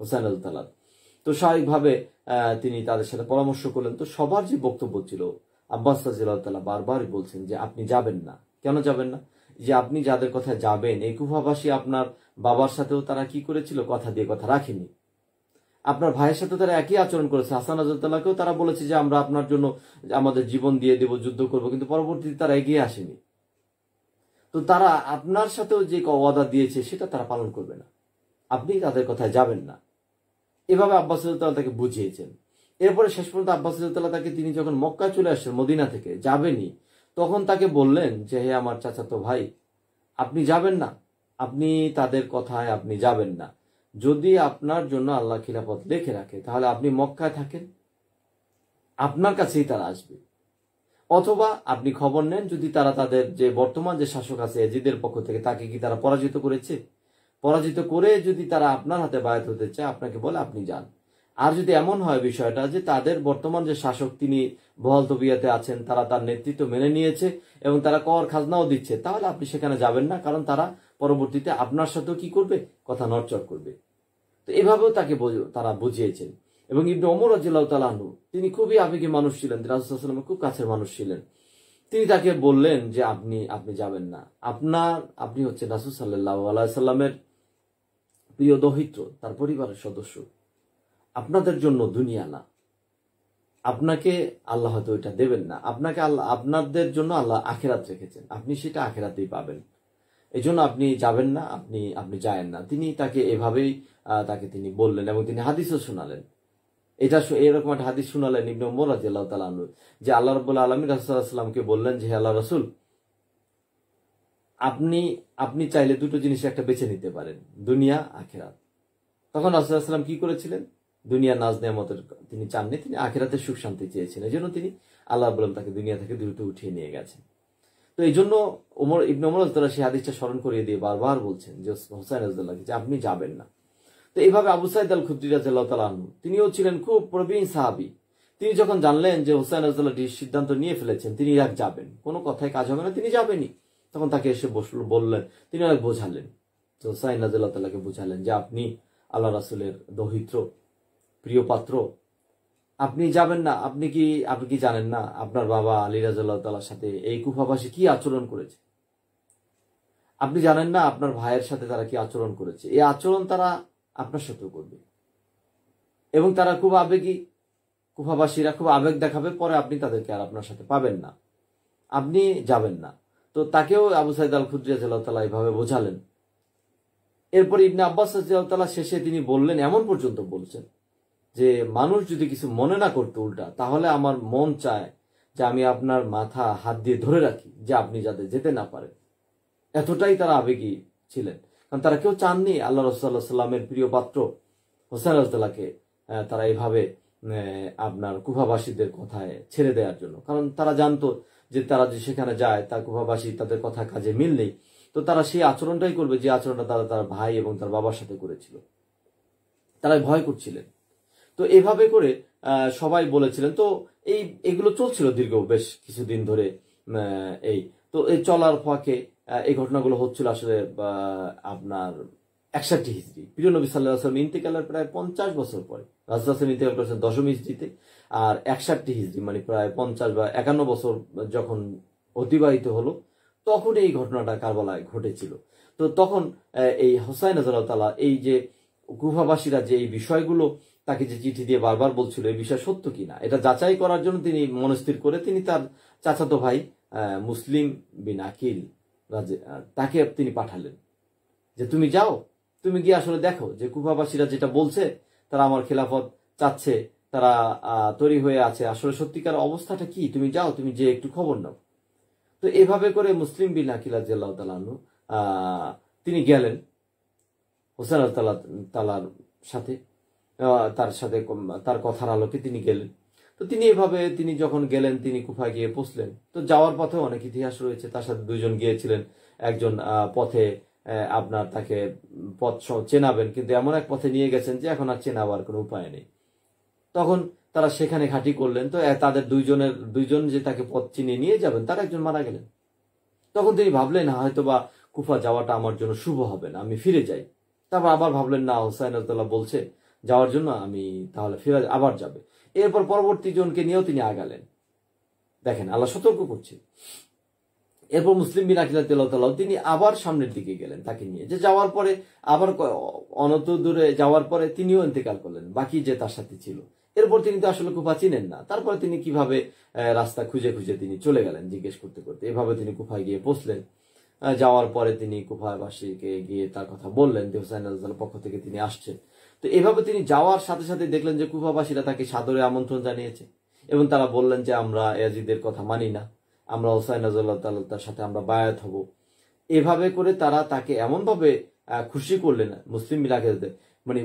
হোসাইন তালা তো স্বাভাবিকভাবে তিনি তাদের সাথে পরামর্শ করলেন তো সবার যে বক্তব্য ছিল আব্বাস রাজিয়াল্লাহ বারবারই বলছেন যে আপনি যাবেন না কেন যাবেন না যে আপনি যাদের কথা যাবেন এই কুফাবাসী আপনার বাবার সাথেও তারা কি করেছিল কথা দিয়ে কথা রাখেনি আপনার ভাইয়ের সাথে তারা একই আচরণ করেছে হাসান আজাদাল্লাহকেও তারা বলেছে যে আমরা আপনার জন্য আমাদের জীবন দিয়ে দেব যুদ্ধ করব কিন্তু পরবর্তীতে তারা এগিয়ে আসেনি তো তারা আপনার সাথেও যে ওয়াদা দিয়েছে সেটা তারা পালন করবে না আপনি তাদের কথায় যাবেন না এভাবে আব্বাস তাকে বুঝিয়েছেন এরপরে শেষ পর্যন্ত আব্বাস তাকে তিনি যখন মক্কা চলে আসেন মদিনা থেকে যাবেনি তখন তাকে বললেন যে হে আমার চাচাতো ভাই আপনি যাবেন না আপনি তাদের কথায় আপনি যাবেন না যদি আপনার জন্য আল্লাহ খিলাফত লেখে রাখে তাহলে আপনি মক্কায় থাকেন আপনার কাছেই তারা আসবে অথবা আপনি খবর নেন যদি তারা তাদের যে বর্তমান যে শাসক আছে এজিদের পক্ষ থেকে তাকে কি তারা পরাজিত করেছে পরাজিত করে যদি তারা আপনার হাতে বায়াত হতে চায় আপনাকে বলে আপনি যান আর যদি এমন হয় বিষয়টা যে তাদের বর্তমান যে শাসক তিনি বহল তবিয়াতে আছেন তারা তার নেতৃত্ব মেনে নিয়েছে এবং তারা কর খাজনাও দিচ্ছে তাহলে আপনি সেখানে যাবেন না কারণ তারা পরবর্তীতে আপনার সাথেও কি করবে কথা নড়চড় করবে তো এভাবেও তাকে তারা বুঝিয়েছেন এবং ইবনে ওমর রাজিল্লাহতালাহনু তিনি খুবই আবেগী মানুষ ছিলেন রাজুসাল্লামের খুব কাছের মানুষ ছিলেন তিনি তাকে বললেন যে আপনি আপনি যাবেন না আপনার আপনি হচ্ছেন রাসুসাল্লাহ আল্লাহ সাল্লামের প্রিয় দহিত্র তার পরিবারের সদস্য আপনাদের জন্য দুনিয়া না আপনাকে আল্লাহ হয়তো ওইটা দেবেন না আপনাকে আল্লাহ আপনাদের জন্য আল্লাহ আখেরাত রেখেছেন আপনি সেটা আখেরাতেই পাবেন এই জন্য আপনি যাবেন না আপনি আপনি যায়েন না তিনি তাকে এভাবেই তাকে তিনি বললেন এবং তিনি হাদিসও শোনালেন এটা এরকম একটা হাদিস শোনালেন ইবনে ওমর রাদিয়াল্লাহু তাআলা যে আল্লাহ রাব্বুল আলামিন রাসুল্লাহামকে বললেন যে আল্লাহ রসুল আপনি আপনি চাইলে দুটো জিনিস একটা বেছে নিতে পারেন দুনিয়া আখেরাত তখন সাল্লাম কি করেছিলেন দুনিয়া নাজ মতো তিনি চাননি তিনি আখেরাতে সুখ শান্তি চেয়েছেন এই জন্য তিনি আল্লাহ বললাম তাকে দুনিয়া থেকে দ্রুত উঠিয়ে নিয়ে গেছেন তো এই জন্য ওমর ইবন ওমর তারা সেই হাদিসটা স্মরণ করিয়ে দিয়ে বারবার বলছেন যে হোসাইন রাজদাল্লাহকে যে আপনি যাবেন না তো এইভাবে আবু সাইদ আল খুদ্দি রাজাল্লাহ তিনিও ছিলেন খুব প্রবীণ সাহাবি তিনি যখন জানলেন যে হোসাইন রাজদাল্লাহ সিদ্ধান্ত নিয়ে ফেলেছেন তিনি ইরাক যাবেন কোনো কথায় কাজ হবে না তিনি যাবেনই তখন তাকে এসে বসল বললেন তিনি অনেক বোঝালেন তো হোসাইন রাজাল্লাহ তাল্লাহকে বোঝালেন যে আপনি আল্লাহ রাসুলের দৌহিত্র প্রিয় পাত্র আপনি যাবেন না আপনি কি আপনি কি জানেন না আপনার বাবা আলী রাজাল্লাহ তালার সাথে এই কুফাবাসী কি আচরণ করেছে আপনি জানেন না আপনার ভাইয়ের সাথে তারা কি আচরণ করেছে এই আচরণ তারা আপনার সাথেও করবে এবং তারা খুব আবেগী কুফাবাসীরা খুব আবেগ দেখাবে পরে আপনি তাদেরকে আর আপনার সাথে পাবেন না আপনি যাবেন না তো তাকেও আবু সাইদ আল খুদ্রিয়া জাল্লাহ এভাবে বোঝালেন এরপর ইবনে আব্বাস শেষে তিনি বললেন এমন পর্যন্ত বলছেন যে মানুষ যদি কিছু মনে না করতো উল্টা তাহলে আমার মন চায় যে আমি আপনার মাথা হাত দিয়ে ধরে রাখি যে আপনি যাতে যেতে না পারেন এতটাই তারা আবেগী ছিলেন কারণ তারা কেউ চাননি আল্লাহ রসাল্লামের প্রিয় পাত্র হোসেন রাজদাল্লাহকে তারা এইভাবে আপনার কুফাবাসীদের কথায় ছেড়ে দেওয়ার জন্য কারণ তারা জানতো যে তারা যে সেখানে যায় তার কুফাবাসী তাদের কথা কাজে মিল নেই তো তারা সেই আচরণটাই করবে যে আচরণটা তারা তার ভাই এবং তার বাবার সাথে করেছিল তারা ভয় করছিলেন তো এভাবে করে সবাই বলেছিলেন তো এই এগুলো চলছিল দীর্ঘ বেশ কিছুদিন ধরে এই তো এই চলার ফাঁকে এই ঘটনাগুলো হচ্ছিল আসলে আপনার একষট্টি হিস্ট্রি প্রিয় নবী সাল্লাহাম ইন্তেকালের প্রায় পঞ্চাশ বছর পরে রাজুল ইন্তেকাল করেছেন দশম হিস্ট্রিতে আর একষট্টি হিস্ট্রি মানে প্রায় পঞ্চাশ বা একান্ন বছর যখন অতিবাহিত হলো তখন এই ঘটনাটা কারবালায় ঘটেছিল তো তখন এই হোসাইন আজাল্লাহ তালা এই যে গুহাবাসীরা যে এই বিষয়গুলো তাকে যে চিঠি দিয়ে বারবার বলছিল এই বিষয় সত্য কিনা এটা যাচাই করার জন্য তিনি মনস্থির করে তিনি তার চাচাতো ভাই মুসলিম বিন আকিল তাকে তিনি পাঠালেন যে তুমি যাও তুমি গিয়ে আসলে দেখো যে কুফাবাসীরা যেটা বলছে তারা আমার খেলাফত চাচ্ছে তারা তৈরি হয়ে আছে আসলে সত্যিকার অবস্থাটা কি তুমি যাও তুমি যে একটু খবর নাও তো এভাবে করে মুসলিম বিন আকিল রাজিয়াল্লাহতালু তিনি গেলেন হোসেন তালা তালার সাথে তার সাথে তার কথার আলোকে তিনি গেলেন তো তিনি এভাবে তিনি যখন গেলেন তিনি কুফায় গিয়ে পৌঁছলেন তো যাওয়ার পথে অনেক ইতিহাস রয়েছে তার সাথে দুজন গিয়েছিলেন একজন পথে আপনার তাকে পথ চেনাবেন কিন্তু এমন এক পথে নিয়ে গেছেন যে এখন আর চেনাবার কোনো উপায় নেই তখন তারা সেখানে ঘাঁটি করলেন তো তাদের দুইজনের দুইজন যে তাকে পথ চিনিয়ে নিয়ে যাবেন তার একজন মারা গেলেন তখন তিনি ভাবলেন হ্যাঁ, হয়তো বা কুফা যাওয়াটা আমার জন্য শুভ হবে না আমি ফিরে যাই তারপর আবার ভাবলেন না হোসাইন বলছে যাওয়ার জন্য আমি তাহলে ফিরাজ আবার যাবে এরপর পরবর্তী জনকে নিয়েও তিনি আগালেন দেখেন আল্লাহ সতর্ক করছে এরপর মুসলিম বিন আকিলা তেলতালাও তিনি আবার সামনের দিকে গেলেন তাকে নিয়ে যে যাওয়ার পরে আবার অনত দূরে যাওয়ার পরে তিনিও ইন্তেকাল করলেন বাকি যে তার সাথে ছিল এরপর তিনি তো আসলে কুফা চিনেন না তারপরে তিনি কিভাবে রাস্তা খুঁজে খুঁজে তিনি চলে গেলেন জিজ্ঞেস করতে করতে এভাবে তিনি কুফায় গিয়ে পৌঁছলেন যাওয়ার পরে তিনি কুফাবাসীকে গিয়ে তার কথা বললেন দেহসাইন পক্ষ থেকে তিনি আসছেন তো এভাবে তিনি যাওয়ার সাথে সাথে দেখলেন যে কুফাবাসীরা তাকে সাদরে আমন্ত্রণ জানিয়েছে এবং তারা বললেন যে আমরা এয়াজিদের কথা মানি না আমরা ওসাইন আজল্লাহ তার সাথে আমরা বায়াত হব এভাবে করে তারা তাকে এমনভাবে খুশি করলেন মুসলিম মিলাকেদের মানে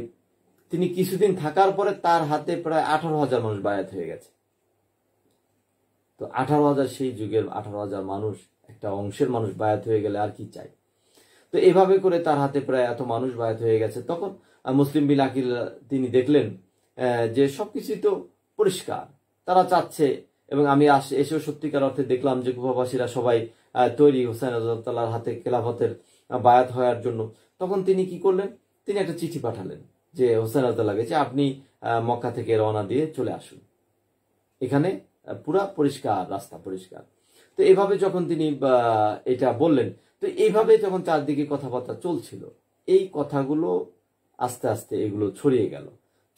তিনি কিছুদিন থাকার পরে তার হাতে প্রায় আঠারো হাজার মানুষ বায়াত হয়ে গেছে তো আঠারো হাজার সেই যুগের আঠারো হাজার মানুষ একটা অংশের মানুষ বায়াত হয়ে গেলে আর কি চাই তো এভাবে করে তার হাতে প্রায় এত মানুষ বায়াত হয়ে গেছে তখন মুসলিম বিন আকিল তিনি দেখলেন যে সবকিছুই তো পরিষ্কার তারা চাচ্ছে এবং আমি এসেও সত্যিকার অর্থে দেখলাম যে গুহাবাসীরা সবাই তৈরি হোসেন রাজার হাতে খেলাফতের বায়াত হওয়ার জন্য তখন তিনি কি করলেন তিনি একটা চিঠি পাঠালেন যে হোসেন আজাদাকে যে আপনি মক্কা থেকে রওনা দিয়ে চলে আসুন এখানে পুরা পরিষ্কার রাস্তা পরিষ্কার তো এভাবে যখন তিনি এটা বললেন তো এইভাবে যখন চারদিকে কথাবার্তা চলছিল এই কথাগুলো আস্তে আস্তে এগুলো ছড়িয়ে গেল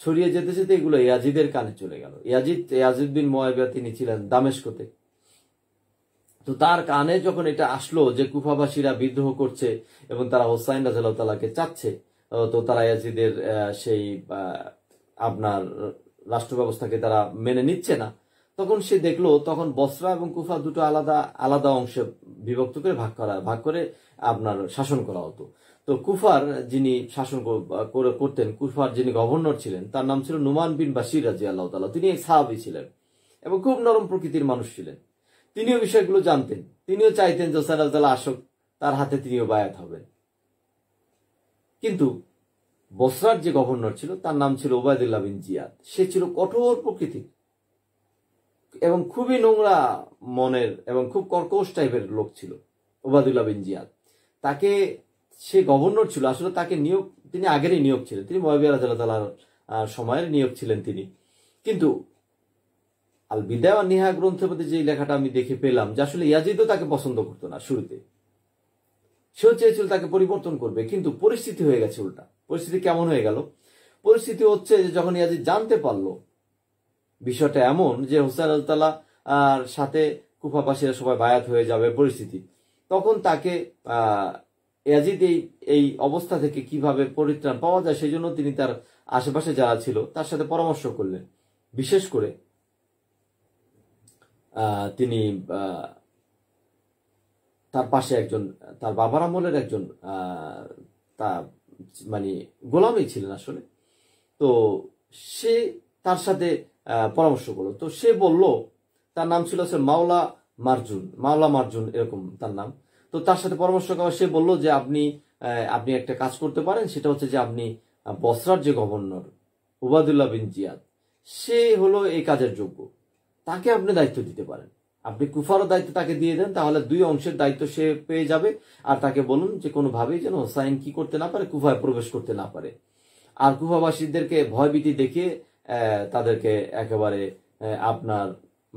ছড়িয়ে যেতে যেতে এগুলো ইয়াজিদের কানে চলে গেল ইয়াজিদ ইয়াজিদ বিন তিনি ছিলেন দামেশকোতে তো তার কানে যখন এটা আসলো যে কুফাবাসীরা বিদ্রোহ করছে এবং তারা হোসাইন রাজাল্লাহ তালাকে চাচ্ছে তো তারা ইয়াজিদের সেই আপনার রাষ্ট্র ব্যবস্থাকে তারা মেনে নিচ্ছে না তখন সে দেখলো তখন বসরা এবং কুফা দুটো আলাদা আলাদা অংশে বিভক্ত করে ভাগ করা ভাগ করে আপনার শাসন করা হতো তো কুফার যিনি শাসন করতেন কুফার যিনি গভর্নর ছিলেন তার নাম ছিল নুমান বিন বাসির রাজি আল্লাহ তালা তিনি এক সাহাবি ছিলেন এবং খুব নরম প্রকৃতির মানুষ ছিলেন তিনিও বিষয়গুলো জানতেন তিনিও চাইতেন জোসার আল্লাহ আসক তার হাতে তিনিও বায়াত হবেন কিন্তু বসরার যে গভর্নর ছিল তার নাম ছিল ওবায়দুল্লাহ বিন জিয়াদ সে ছিল কঠোর প্রকৃতির এবং খুবই নোংরা মনের এবং খুব কর্কশ টাইপের লোক ছিল ওবায়দুল্লাহ বিন জিয়াদ তাকে সে গভর্নর ছিল আসলে তাকে নিয়োগ তিনি আগেরই নিয়োগ ছিলেন তিনি মহাবিয়া রাজালার সময়ের নিয়োগ ছিলেন তিনি কিন্তু আল বিদায় নিহা গ্রন্থের মধ্যে যে লেখাটা আমি দেখে পেলাম যে আসলে ইয়াজিদও তাকে পছন্দ করতো না শুরুতে সেও চেয়েছিল তাকে পরিবর্তন করবে কিন্তু পরিস্থিতি হয়ে গেছে উল্টা পরিস্থিতি কেমন হয়ে গেল পরিস্থিতি হচ্ছে যে যখন ইয়াজিদ জানতে পারলো বিষয়টা এমন যে হোসেন আলতালা আর সাথে কুফাপাশিরা সবাই বায়াত হয়ে যাবে পরিস্থিতি তখন তাকে ইয়াজিদ এই এই অবস্থা থেকে কিভাবে পরিত্রাণ পাওয়া যায় সেই জন্য তিনি তার আশেপাশে যারা ছিল তার সাথে পরামর্শ করলেন বিশেষ করে তিনি তার পাশে একজন তার বাবার আমলের একজন তা মানে গোলামই ছিলেন আসলে তো সে তার সাথে পরামর্শ করলো তো সে বলল তার নাম ছিল মাওলা মার্জুন মাওলা মার্জুন এরকম তার নাম তো তার সাথে পরামর্শ করা সে বলল যে আপনি আপনি একটা কাজ করতে পারেন সেটা হচ্ছে যে আপনি বসরার যে গভর্নর ওবায়দুল্লাহ বিন জিয়াদ সে হলো এই কাজের যোগ্য তাকে আপনি দায়িত্ব দিতে পারেন আপনি কুফারও দায়িত্ব তাকে দিয়ে দেন তাহলে দুই অংশের দায়িত্ব সে পেয়ে যাবে আর তাকে বলুন যে কোনোভাবেই যেন হোসাইন কি করতে না পারে কুফায় প্রবেশ করতে না পারে আর কুফাবাসীদেরকে ভয়ভীতি দেখিয়ে তাদেরকে একেবারে আপনার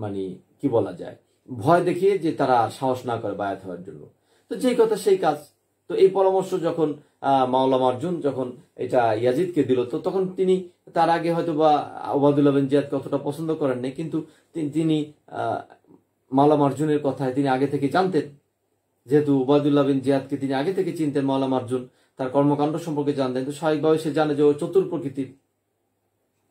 মানে কি বলা যায় ভয় দেখিয়ে যে তারা সাহস না করে বায়াত হওয়ার জন্য তো যেই কথা সেই কাজ তো এই পরামর্শ যখন মাওলাম অর্জুন যখন এটা ইয়াজিদকে দিল তো তখন তিনি তার আগে হয়তো বা ওবায়দুল্লাহ বিন জিয়াদ অতটা পছন্দ করেন নাই কিন্তু তিনি মাওলাম অর্জুনের কথায় তিনি আগে থেকে জানতেন যেহেতু ওবায়দুল্লাহ বিন জিয়াদকে তিনি আগে থেকে চিনতেন মাওলাম অর্জুন তার কর্মকাণ্ড সম্পর্কে জানতেন তো স্বাভাবিকভাবে সে জানে যে ও চতুর প্রকৃতির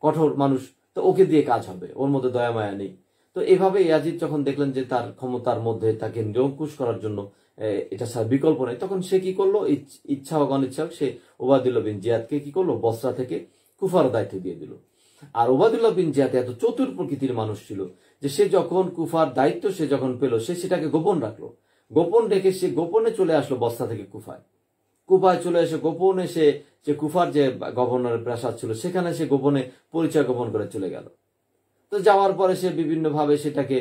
কঠোর মানুষ তো ওকে দিয়ে কাজ হবে ওর মধ্যে দয়া মায়া নেই তো এভাবে ইয়াজিদ যখন দেখলেন যে তার ক্ষমতার মধ্যে তাকে নিরঙ্কুশ করার জন্য এটা সার বিকল্প নেই তখন সে কি করলো ইচ্ছা হোক অনিচ্ছা হোক সে ওবায়দুল্লাহ বিন জিয়াদকে কি করলো বসরা থেকে কুফার দায়িত্ব দিয়ে দিল আর ওবায়দুল্লাহ বিন জিয়াদ এত চতুর প্রকৃতির মানুষ ছিল যে সে যখন কুফার দায়িত্ব সে যখন পেল সে সেটাকে গোপন রাখলো গোপন রেখে সে গোপনে চলে আসলো বস্তা থেকে কুফায় কুফায় চলে এসে গোপনে সে যে কুফার যে গভর্নরের প্রাসাদ ছিল সেখানে সে গোপনে পরিচয় গোপন করে চলে গেল তো যাওয়ার পরে সে বিভিন্নভাবে সেটাকে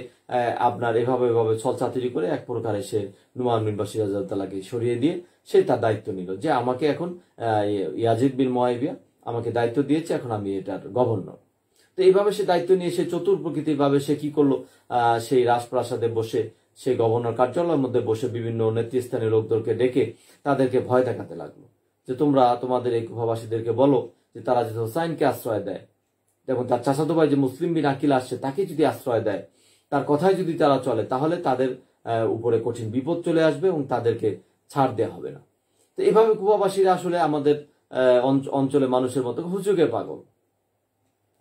আপনার এভাবে এভাবে ছলচাতুরি করে এক প্রকারে সে নুমানুন বা তালাকে সরিয়ে দিয়ে সে তার দায়িত্ব নিল যে আমাকে এখন ইয়াজিদ বিন মহাইবিয়া আমাকে দায়িত্ব দিয়েছে এখন আমি এটার গভর্নর তো এইভাবে সে দায়িত্ব নিয়ে সে প্রকৃতির ভাবে সে কি করলো সেই রাজপ্রাসাদে বসে সেই গভর্নর কার্যালয়ের মধ্যে বসে বিভিন্ন নেতৃস্থানীয় লোকদেরকে ডেকে তাদেরকে ভয় দেখাতে লাগলো যে তোমরা তোমাদের এই কুফাবাসীদেরকে বলো যে তারা যদি হোসাইনকে আশ্রয় দেয় দেখো তার চাচাতো ভাই যে মুসলিম বিন আকিল আসছে তাকে যদি আশ্রয় দেয় তার কথায় যদি তারা চলে তাহলে তাদের উপরে কঠিন বিপদ চলে আসবে এবং তাদেরকে ছাড় দেওয়া হবে না তো এভাবে কুবাবাসীরা আসলে আমাদের অঞ্চলে মানুষের মতো হুজুগে পাগল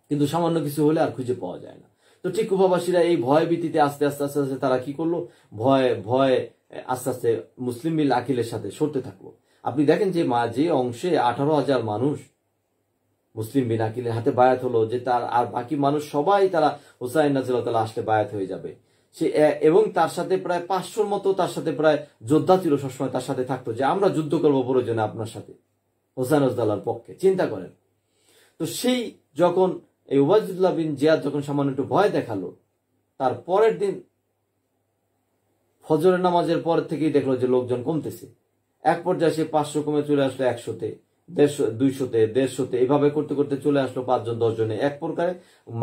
কিন্তু সামান্য কিছু হলে আর খুঁজে পাওয়া যায় না তো ঠিক কুবাবাসীরা এই ভয় ভীতিতে আস্তে আস্তে আস্তে আস্তে তারা কি করলো ভয় ভয় আস্তে আস্তে মুসলিম মিল আকিলের সাথে সরতে থাকলো আপনি দেখেন যে মা যে অংশে আঠারো হাজার মানুষ মুসলিম বিন আকিলের হাতে বায়াত হলো যে তার আর বাকি মানুষ সবাই তারা হুসাইন নাজিল্লাহ আসলে বায়াত হয়ে যাবে সে এবং তার সাথে প্রায় পাঁচশোর মতো তার সাথে প্রায় যোদ্ধা ছিল সবসময় তার সাথে থাকতো যে আমরা যুদ্ধ করবো প্রয়োজনে আপনার সাথে হোসাইন রাজদাল্লার পক্ষে চিন্তা করেন তো সেই যখন এই ওবায়দুল্লাহ বিন জিয়াদ যখন সামান্য একটু ভয় দেখালো তার পরের দিন ফজরের নামাজের পর থেকেই দেখলো যে লোকজন কমতেছে এক পর্যায়ে সে পাঁচশো কমে চলে আসলো একশোতে দেড়শো দুইশোতে দেড়শোতে এভাবে করতে করতে চলে আসলো পাঁচজন দশ জনে এক প্রকারে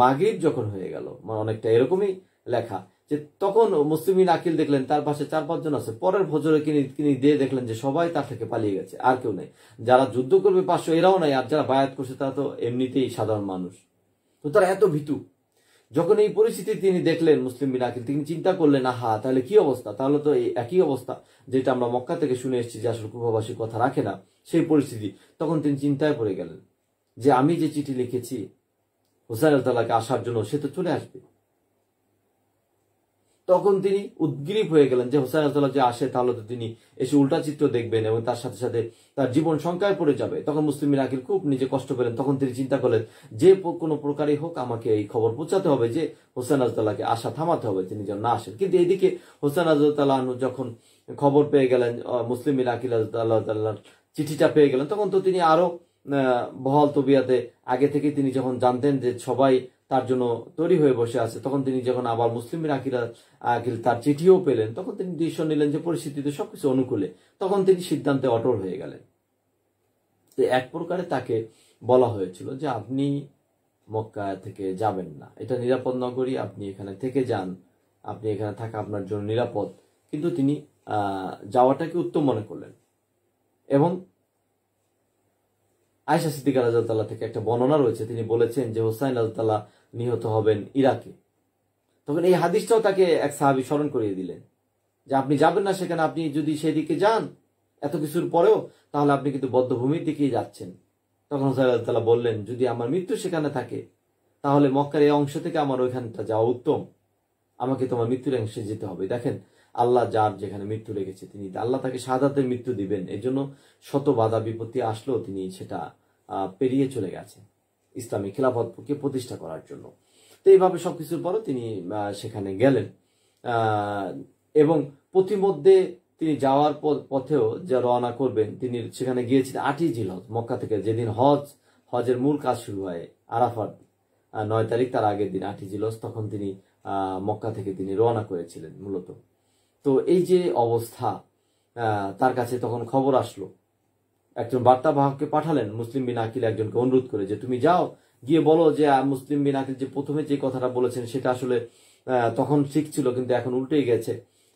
মাগির যখন হয়ে গেল মানে অনেকটা এরকমই লেখা যে তখন মুসলিমিন আকিল দেখলেন তার পাশে চার পাঁচজন আছে পরের ভোজরে তিনি দিয়ে দেখলেন যে সবাই তার থেকে পালিয়ে গেছে আর কেউ নেই যারা যুদ্ধ করবে পাঁচশো এরাও নাই আর যারা বায়াত করছে তারা তো এমনিতেই সাধারণ মানুষ তো তারা এত ভীতু যখন এই পরিস্থিতি তিনি দেখলেন মুসলিম বিন আকিল তিনি চিন্তা করলেন আহা তাহলে কি অবস্থা তাহলে তো এই একই অবস্থা যেটা আমরা মক্কা থেকে শুনে এসেছি যে আসলে কুফাবাসী কথা রাখে না সেই পরিস্থিতি তখন তিনি চিন্তায় পড়ে গেলেন যে আমি যে চিঠি লিখেছি হুসাইন আল্লাহকে আসার জন্য সে তো চলে আসবে তখন তিনি উদ্গ্রীব হয়ে গেলেন যে হোসাইন আল্লাহ যে আসে তাহলে তো তিনি এসে উল্টা চিত্র দেখবেন এবং তার সাথে সাথে তার জীবন সংখ্যায় পড়ে যাবে তখন মুসলিম মিরাকিল খুব নিজে কষ্ট পেলেন তখন তিনি চিন্তা করলেন যে কোনো প্রকারই হোক আমাকে এই খবর পৌঁছাতে হবে যে হোসেন আজদাল্লাহকে আশা থামাতে হবে তিনি যেন না আসেন কিন্তু এদিকে হোসেন আজদাল্লাহ যখন খবর পেয়ে গেলেন মুসলিম মিরাকিল আল্লাহ চিঠিটা পেয়ে গেলেন তখন তো তিনি আরো বহাল তবিয়াতে আগে থেকে তিনি যখন জানতেন যে সবাই তার জন্য তৈরি হয়ে বসে আছে তখন তিনি যখন আবার মুসলিমের আকিল তার চিঠিও পেলেন তখন তিনি দৃশ্য নিলেন যে পরিস্থিতিতে সবকিছু অনুকূলে তখন তিনি সিদ্ধান্তে অটল হয়ে গেলেন এক প্রকারে তাকে বলা হয়েছিল যে আপনি মক্কা থেকে যাবেন না এটা নিরাপদ নগরী আপনি এখানে থেকে যান আপনি এখানে থাকা আপনার জন্য নিরাপদ কিন্তু তিনি যাওয়াটাকে উত্তম মনে করলেন এবং আয়সা সিদ্দিক আলাজাল্লাহ থেকে একটা বর্ণনা রয়েছে তিনি বলেছেন যে হোসাইন আল্লাহ নিহত হবেন ইরাকে তখন এই হাদিসটাও তাকে এক সাহাবি স্মরণ করিয়ে দিলেন যে আপনি যাবেন না সেখানে আপনি যদি সেদিকে যান এত কিছুর পরেও তাহলে আপনি কিন্তু বদ্ধভূমির দিকেই যাচ্ছেন তখন হোসাইন আল্লাহ বললেন যদি আমার মৃত্যু সেখানে থাকে তাহলে মক্কার এই অংশ থেকে আমার ওইখানটা যাওয়া উত্তম আমাকে তোমার মৃত্যুর অংশে যেতে হবে দেখেন আল্লাহ যার যেখানে মৃত্যু লেগেছে তিনি আল্লাহ তাকে সাদাতের মৃত্যু দিবেন জন্য শত বাধা বিপত্তি আসলেও তিনি সেটা পেরিয়ে চলে গেছে ইসলামী খেলাফতকে প্রতিষ্ঠা করার জন্য তো এইভাবে সবকিছুর পরও তিনি সেখানে গেলেন এবং প্রতিমধ্যে তিনি যাওয়ার পথেও যা রওনা করবেন তিনি সেখানে গিয়েছিলেন আটই জিল হজ মক্কা থেকে যেদিন হজ হজের মূল কাজ শুরু হয় আরাফার নয় তারিখ তার আগের দিন আটই জিল হজ তখন তিনি মক্কা থেকে তিনি রওনা করেছিলেন মূলত তো এই যে অবস্থা তার কাছে তখন খবর আসলো একজন বার্তা বাহককে পাঠালেন মুসলিম বিন আকিল একজনকে অনুরোধ করে যে তুমি যাও গিয়ে বলো যে মুসলিম বিন আকিল যে প্রথমে যে কথাটা বলেছেন সেটা আসলে তখন ঠিক ছিল কিন্তু এখন উল্টেই গেছে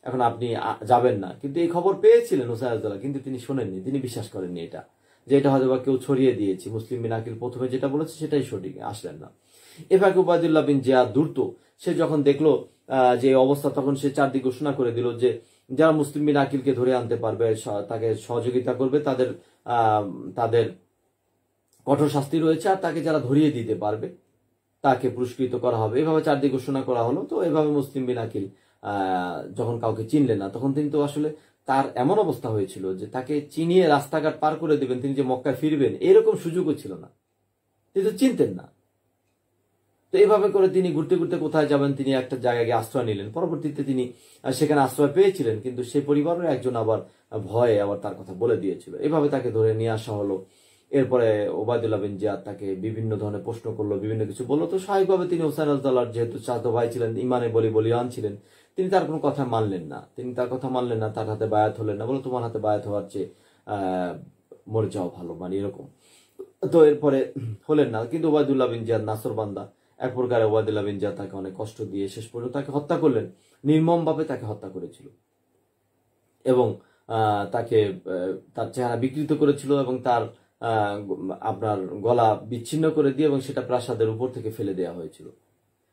এখন আপনি যাবেন না কিন্তু এই খবর পেয়েছিলেন ওসায়দুল্লাহ কিন্তু তিনি শোনেননি তিনি বিশ্বাস করেননি এটা যে এটা হয়তো বা কেউ ছড়িয়ে দিয়েছে মুসলিম বিন আকিল প্রথমে যেটা বলেছে সেটাই সঠিক আসলেন না এফাকে উবায়দুল্লাহ বিন জিয়া দূরত সে যখন দেখলো যে অবস্থা তখন সে চারদিক ঘোষণা করে দিল যে যারা মুসলিম বিন আকিলকে ধরে আনতে পারবে তাকে সহযোগিতা করবে তাদের তাদের কঠোর শাস্তি রয়েছে আর তাকে যারা ধরিয়ে দিতে পারবে তাকে পুরস্কৃত করা হবে এভাবে চারদিক ঘোষণা করা হলো তো এভাবে মুসলিম বিন আকিল যখন কাউকে চিনলেন না তখন তিনি তো আসলে তার এমন অবস্থা হয়েছিল যে তাকে চিনিয়ে রাস্তাঘাট পার করে দেবেন তিনি যে মক্কায় ফিরবেন এরকম সুযোগও ছিল না তিনি তো চিনতেন না তো এইভাবে করে তিনি ঘুরতে ঘুরতে কোথায় যাবেন তিনি একটা জায়গায় গিয়ে আশ্রয় নিলেন পরবর্তীতে তিনি সেখানে আশ্রয় পেয়েছিলেন কিন্তু সেই পরিবারের একজন আবার ভয়ে আবার তার কথা বলে দিয়েছিল এভাবে তাকে ধরে নিয়ে আসা হলো এরপরে ওবায়দুল্লাহ বিন জিয়াদ তাকে বিভিন্ন ধরনের প্রশ্ন করলো বিভিন্ন কিছু বললো তো স্বাভাবিকভাবে তিনি হোসেন আলতাল্লাহ যেহেতু চাঁদ ভাই ছিলেন ইমানে বলি বলিয়ান ছিলেন তিনি তার কোনো কথা মানলেন না তিনি তার কথা মানলেন না তার হাতে বায়াত হলেন না বলো তোমার হাতে বায়াত হওয়ার চেয়ে মরে যাওয়া ভালো মানে এরকম তো এরপরে হলেন না কিন্তু ওবায়দুল্লাহ বিন জিয়াদ নাসর বান্দা এক প্রকার ওয়াদিল্লা বিন যা তাকে অনেক কষ্ট দিয়ে শেষ পর্যন্ত তাকে হত্যা করলেন নির্মমভাবে তাকে হত্যা করেছিল এবং তাকে তার চেহারা বিকৃত করেছিল এবং তার আপনার গলা বিচ্ছিন্ন করে দিয়ে এবং সেটা প্রাসাদের উপর থেকে ফেলে দেওয়া হয়েছিল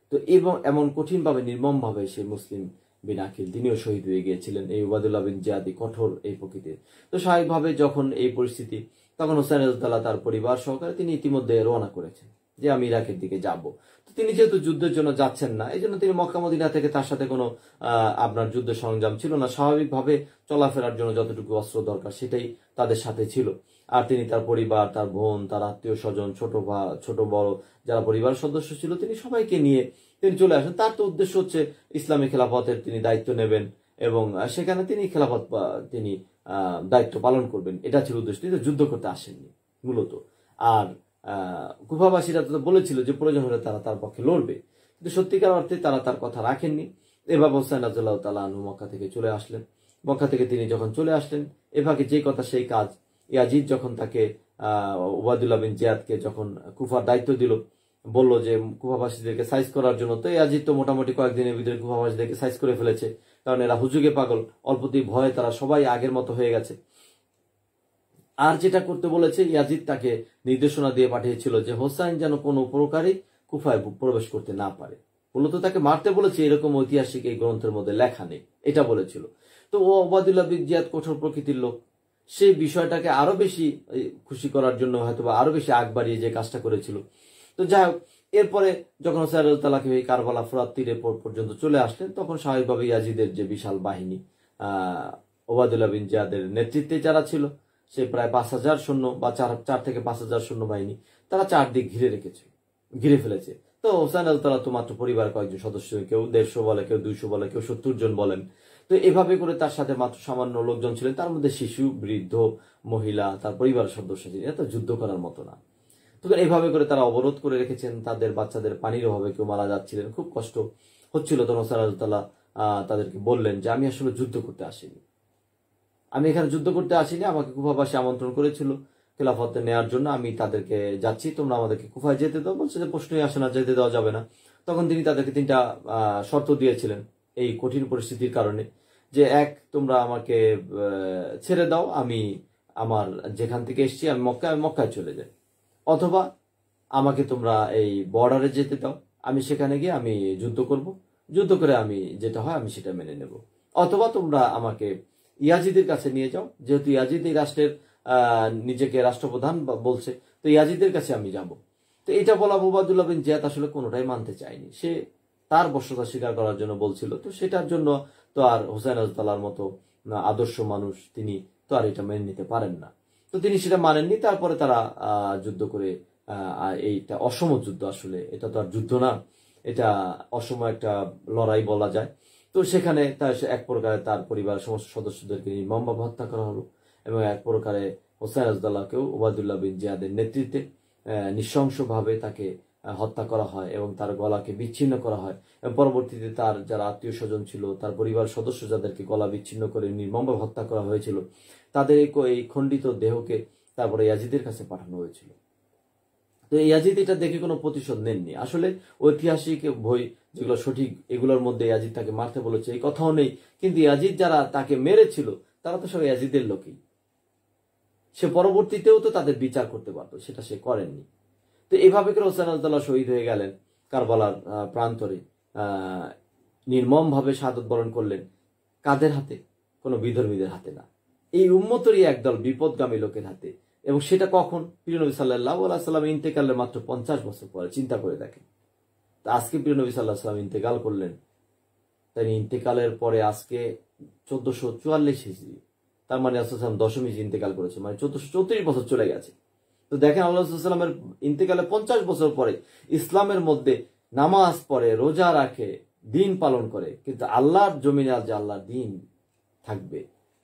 তো এবং এমন কঠিনভাবে নির্মমভাবে সে মুসলিম বিন আকিল তিনিও শহীদ হয়ে গিয়েছিলেন এই ওবাদুল্লাহ বিন জিয়াদি কঠোর এই প্রকৃতির তো স্বাভাবিকভাবে যখন এই পরিস্থিতি তখন হোসেন তার পরিবার সহকারে তিনি ইতিমধ্যে রওনা করেছেন যে আমি ইরাকের দিকে যাব তো তিনি যেহেতু যুদ্ধের জন্য যাচ্ছেন না এই জন্য তিনি মক্কামদিনা থেকে তার সাথে কোনো আপনার যুদ্ধ সংগ্রাম ছিল না স্বাভাবিকভাবে চলাফেরার জন্য যতটুকু অস্ত্র দরকার সেটাই তাদের সাথে ছিল আর তিনি তার পরিবার তার বোন তার আত্মীয় স্বজন ছোট বা ছোট বড় যারা পরিবার সদস্য ছিল তিনি সবাইকে নিয়ে তিনি চলে আসেন তার তো উদ্দেশ্য হচ্ছে ইসলামী খেলাফতের তিনি দায়িত্ব নেবেন এবং সেখানে তিনি খেলাফত তিনি দায়িত্ব পালন করবেন এটা ছিল উদ্দেশ্য তিনি যুদ্ধ করতে আসেননি মূলত আর গুফাবাসীরা তো বলেছিল যে প্রয়োজন হলে তারা তার পক্ষে লড়বে কিন্তু সত্যিকার অর্থে তারা তার কথা রাখেননি এবার হোসেন আবদুল্লাহ তালা আনু মক্কা থেকে চলে আসলেন মক্কা থেকে তিনি যখন চলে আসলেন এভাবে যে কথা সেই কাজ ইয়াজিদ যখন তাকে ওবায়দুল্লাহ বিন জিয়াদকে যখন কুফার দায়িত্ব দিল বলল যে কুফাবাসীদেরকে সাইজ করার জন্য তো ইয়াজিদ তো মোটামুটি কয়েকদিনের ভিতরে কুফাবাসীদেরকে সাইজ করে ফেলেছে কারণ এরা হুজুগে পাগল অল্পতি ভয়ে তারা সবাই আগের মতো হয়ে গেছে আর যেটা করতে বলেছে ইয়াজিদ তাকে নির্দেশনা দিয়ে পাঠিয়েছিল যে হোসাইন যেন কোনো প্রকারেই কুফায় প্রবেশ করতে না পারে মূলত তাকে মারতে বলেছে এরকম ঐতিহাসিক এই গ্রন্থের মধ্যে লেখা নেই এটা বলেছিল তো ও ওবাদুল্লাহ বিজিয়াত কঠোর প্রকৃতির লোক সে বিষয়টাকে আরো বেশি খুশি করার জন্য হয়তো আরো বেশি আগ বাড়িয়ে যে কাজটা করেছিল তো যাই হোক এরপরে যখন সাইরুল্লাহকে হয়ে কারবালা ফোরাত তীরে পর্যন্ত চলে আসলেন তখন স্বাভাবিকভাবে ইয়াজিদের যে বিশাল বাহিনী আহ ওবাদুল্লাহ বিন জিয়াদের নেতৃত্বে যারা ছিল সে প্রায় পাঁচ হাজার শূন্য বা চার চার থেকে পাঁচ হাজার শূন্য বাহিনী তারা চারদিক ঘিরে রেখেছে ঘিরে ফেলেছে তো হোসেন আল তালা তো মাত্র পরিবার কয়েকজন সদস্য কেউ দেড়শো বলে কেউ দুইশো বলে কেউ সত্তর জন বলেন তো এভাবে করে তার সাথে মাত্র সামান্য লোকজন ছিলেন তার মধ্যে শিশু বৃদ্ধ মহিলা তার পরিবার সদস্য ছিলেন এত যুদ্ধ করার মতো না তো এভাবে করে তারা অবরোধ করে রেখেছেন তাদের বাচ্চাদের পানির অভাবে কেউ মারা যাচ্ছিলেন খুব কষ্ট হচ্ছিল তখন হোসাইন আল তালা তাদেরকে বললেন যে আমি আসলে যুদ্ধ করতে আসিনি আমি এখানে যুদ্ধ করতে আসিনি আমাকে কুফাবাসী আমন্ত্রণ করেছিল খেলাফত নেওয়ার জন্য আমি তাদেরকে যাচ্ছি তোমরা আমাদেরকে কুফায় যেতে দাও বলছে যে প্রশ্নই আসে না যেতে দেওয়া যাবে না তখন তিনি তাদেরকে তিনটা শর্ত দিয়েছিলেন এই কঠিন পরিস্থিতির কারণে যে এক তোমরা আমাকে ছেড়ে দাও আমি আমার যেখান থেকে এসছি আমি মক্কায় মক্কায় চলে যাই অথবা আমাকে তোমরা এই বর্ডারে যেতে দাও আমি সেখানে গিয়ে আমি যুদ্ধ করব যুদ্ধ করে আমি যেটা হয় আমি সেটা মেনে নেব অথবা তোমরা আমাকে ইয়াজিদের কাছে নিয়ে যাও যেহেতু ইয়াজিদ এই রাষ্ট্রের নিজেকে রাষ্ট্রপ্রধান বলছে তো ইয়াজিদের কাছে আমি যাব তো এটা বলা মোবাদুল্লাহ বিন জিয়াদ আসলে কোনোটাই মানতে চায়নি সে তার বর্ষতা স্বীকার করার জন্য বলছিল তো সেটার জন্য তো আর হুসাইন আজতালার মতো আদর্শ মানুষ তিনি তো আর এটা মেনে নিতে পারেন না তো তিনি সেটা মানেননি তারপরে তারা যুদ্ধ করে এইটা অসম যুদ্ধ আসলে এটা তো আর যুদ্ধ না এটা অসম একটা লড়াই বলা যায় তো সেখানে তার এক প্রকারে তার পরিবার সমস্ত সদস্যদেরকে নির্মমভাবে হত্যা করা হলো এবং এক প্রকারে হোসেন আজদাল্লাহকেও ওবায়দুল্লাহ বিন জিয়াদের নেতৃত্বে নৃশংসভাবে তাকে হত্যা করা হয় এবং তার গলাকে বিচ্ছিন্ন করা হয় এবং পরবর্তীতে তার যারা আত্মীয় স্বজন ছিল তার পরিবার সদস্য যাদেরকে গলা বিচ্ছিন্ন করে নির্মমভাবে হত্যা করা হয়েছিল তাদের এই খণ্ডিত দেহকে তারপরে ইয়াজিদের কাছে পাঠানো হয়েছিল তো ইয়াজিদ এটা দেখে কোনো প্রতিশোধ নেননি আসলে ঐতিহাসিক বই যেগুলো সঠিক এগুলোর মধ্যে ইয়াজিদ তাকে মারতে বলেছে এই কথাও নেই কিন্তু ইয়াজিদ যারা তাকে মেরেছিল তারা তো সব ইয়াজিদের লোকই সে পরবর্তীতেও তো তাদের বিচার করতে পারতো সেটা সে করেননি তো এভাবে করে হোসেন আবদুল্লাহ শহীদ হয়ে গেলেন কারবালার প্রান্তরে নির্মম ভাবে সাদত বরণ করলেন কাদের হাতে কোনো বিধর্মীদের হাতে না এই উম্মতরই একদল বিপদগামী লোকের হাতে এবং সেটা কখন প্রিয়নবী সাল্লাহ সাল্লাম ইন্তেকালের মাত্র পঞ্চাশ বছর পরে চিন্তা করে দেখেন তা আজকে প্রিয়নবী সাল্লাহ সাল্লাম ইন্তেকাল করলেন তাই ইন্তেকালের পরে আজকে চোদ্দশো চুয়াল্লিশ হিজড়ি তার মানে আসলাম দশমী ইন্তেকাল করেছে মানে চোদ্দশো চৌত্রিশ বছর চলে গেছে তো দেখেন আল্লাহামের ইন্তেকালে পঞ্চাশ বছর পরে ইসলামের মধ্যে নামাজ পড়ে রোজা রাখে দিন পালন করে কিন্তু আল্লাহর জমিনে আজ আল্লাহ দিন থাকবে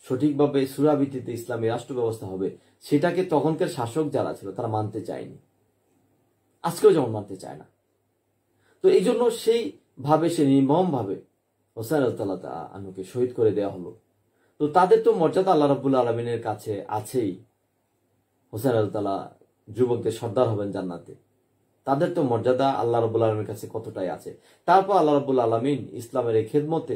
সঠিকভাবে সুরাবিতিতে ইসলামী রাষ্ট্র ব্যবস্থা হবে সেটাকে তখনকার শাসক যারা ছিল তারা মানতে চায়নি আজকেও যেমন মানতে চায় না তো এই জন্য সেই ভাবে সে নির্মমভাবে হোসেন আল্লাহ আনুকে শহীদ করে দেওয়া হলো তো তাদের তো মর্যাদা আল্লাহ রাবুল আলমিনের কাছে আছেই হোসেন আল্লাহ যুবকদের সর্দার হবেন জান্নাতে তাদের তো মর্যাদা আল্লাহ রবুল আলমীর কাছে কতটাই আছে তারপর আল্লাহ রবুল আলমিন ইসলামের এই খেদমতে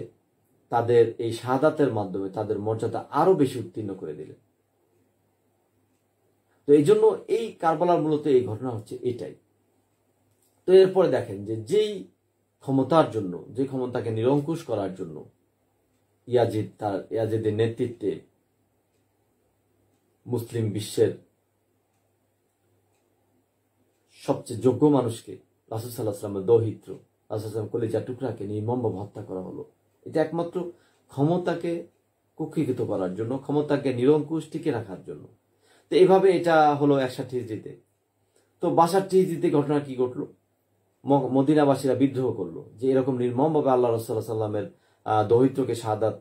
তাদের এই শাহাদাতের মাধ্যমে তাদের মর্যাদা আরো বেশি উত্তীর্ণ করে দিলেন তো এই জন্য এই কারবালার মূলত এই ঘটনা হচ্ছে এটাই তো এরপরে দেখেন যে যেই ক্ষমতার জন্য যে ক্ষমতাকে নিরঙ্কুশ করার জন্য ইয়াজিদ তার ইয়াজিদের নেতৃত্বে মুসলিম বিশ্বের সবচেয়ে যোগ্য মানুষকে রাসুল দৌহিত্র রাসুল কলেজা টুকরাকে নির্মম্ব হত্যা করা হলো এটা একমাত্র ক্ষমতাকে কুক্ষিকৃত করার জন্য ক্ষমতাকে নিরঙ্কুশ টিকে রাখার জন্য তো এইভাবে এটা হলো একশা হিজড়িতে তো বাসার হিজড়িতে ঘটনা কি ঘটলো মদিনাবাসীরা বিদ্রোহ করলো যে এরকম নির্মমভাবে আল্লাহ রসাল্লাহ সাল্লামের দহিত্রকে শাহাদাত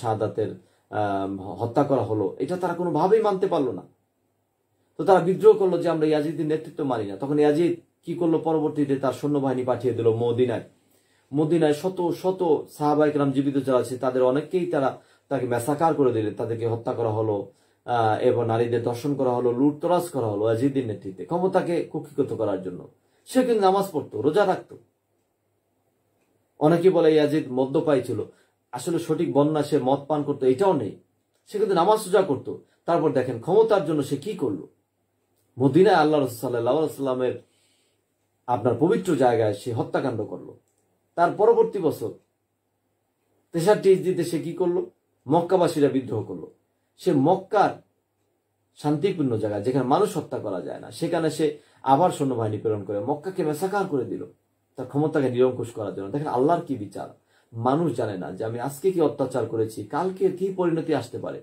শাহাদাতের হত্যা করা হলো এটা তারা কোনোভাবেই মানতে পারলো না তো তারা বিদ্রোহ করলো যে আমরা ইয়াজিদের নেতৃত্ব মানি না তখন ইয়াজিদ কি করলো পরবর্তীতে তার সৈন্যবাহিনী পাঠিয়ে দিল মদিনায় মদিনায় শত শত সাহাবাহিক রাম জীবিত যারা আছে তাদের অনেককেই তারা তাকে মেসাকার করে দিলেন তাদেরকে হত্যা করা হলো এবং নারীদের দর্শন করা হলো লুটতরাজ করা হলো আজিদের নেতৃত্বে ক্ষমতাকে কুক্ষিগত করার জন্য সে কিন্তু নামাজ পড়তো রোজা রাখতো অনেকে বলে ইয়াজিদ মদ্যপায় ছিল আসলে সঠিক বন্যা সে মদ পান করতো এটাও নেই সে কিন্তু নামাজ সোজা করতো তারপর দেখেন ক্ষমতার জন্য সে কি করলো মদিনায় আল্লাহ রসাল্লামের আপনার পবিত্র জায়গায় সে হত্যাকাণ্ড করলো তার পরবর্তী বছর টিস দিতে সে কি করলো মক্কাবাসীরা বিদ্রোহ করলো সে মক্কার শান্তিপূর্ণ জায়গা যেখানে মানুষ হত্যা করা যায় না সেখানে সে আবার সৈন্যবাহিনী প্রেরণ করে মক্কাকে মেসাকার করে দিল তার ক্ষমতাকে নিরঙ্কুশ করার জন্য দেখেন আল্লাহর কি বিচার মানুষ জানে না যে আমি আজকে কি অত্যাচার করেছি কালকে কি পরিণতি আসতে পারে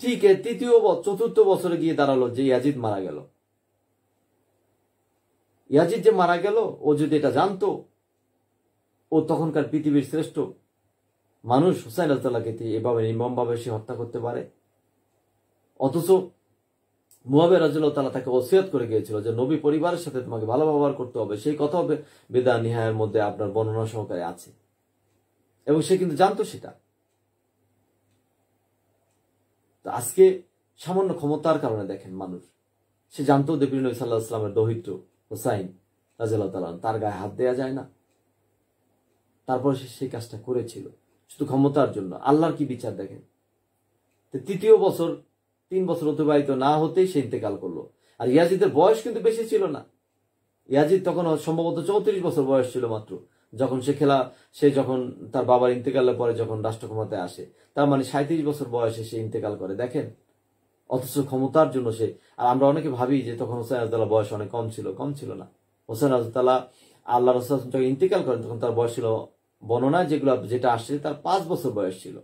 ঠিক তৃতীয় চতুর্থ বছরে গিয়ে দাঁড়ালো যে ইয়াজিদ মারা গেল ইয়াজিদ যে মারা গেল ও যদি এটা জানতো ও তখনকার পৃথিবীর শ্রেষ্ঠ মানুষ হুসাইন আল্লাহকে এভাবে ভাবে সে হত্যা করতে পারে অথচ মুহাবে রাজুল্লাহ তালা তাকে ওসিয়াত করে গিয়েছিল যে নবী পরিবারের সাথে তোমাকে ভালো ব্যবহার করতে হবে সেই কথা হবে বেদা নিহায়ের মধ্যে আপনার বর্ণনা সহকারে আছে এবং সে কিন্তু জানতো সেটা আজকে সামান্য ক্ষমতার কারণে দেখেন মানুষ সে জানতো দেবী নবী সাল্লাহ ইসলামের দহিত্র হোসাইন রাজাল্লাহ তার গায়ে হাত দেয়া যায় না তারপর সে সেই কাজটা করেছিল শুধু ক্ষমতার জন্য আল্লাহর কি বিচার দেখেন তৃতীয় বছর তিন বছর অতিবাহিত না হতেই সে ইন্তেকাল করলো আর ইয়াজিদের বয়স কিন্তু বেশি ছিল না ইয়াজিদ তখন সম্ভবত চৌত্রিশ বছর বয়স ছিল মাত্র যখন সে খেলা সে যখন তার বাবার ইন্তেকালের পরে যখন রাষ্ট্র ক্ষমতায় আসে তার মানে সাঁত্রিশ বছর বয়সে সে ইন্তেকাল করে দেখেন অথচ ক্ষমতার জন্য সে আর আমরা অনেকে ভাবি যে তখন হোসেন আজদাল্লাহ বয়স অনেক কম ছিল কম ছিল না হোসেন আজদাল্লাহ আল্লাহ রসুল যখন ইন্তেকাল করেন তখন তার বয়স ছিল বর্ণনা যেগুলো যেটা আসছে তার পাঁচ বছর বয়স ছিল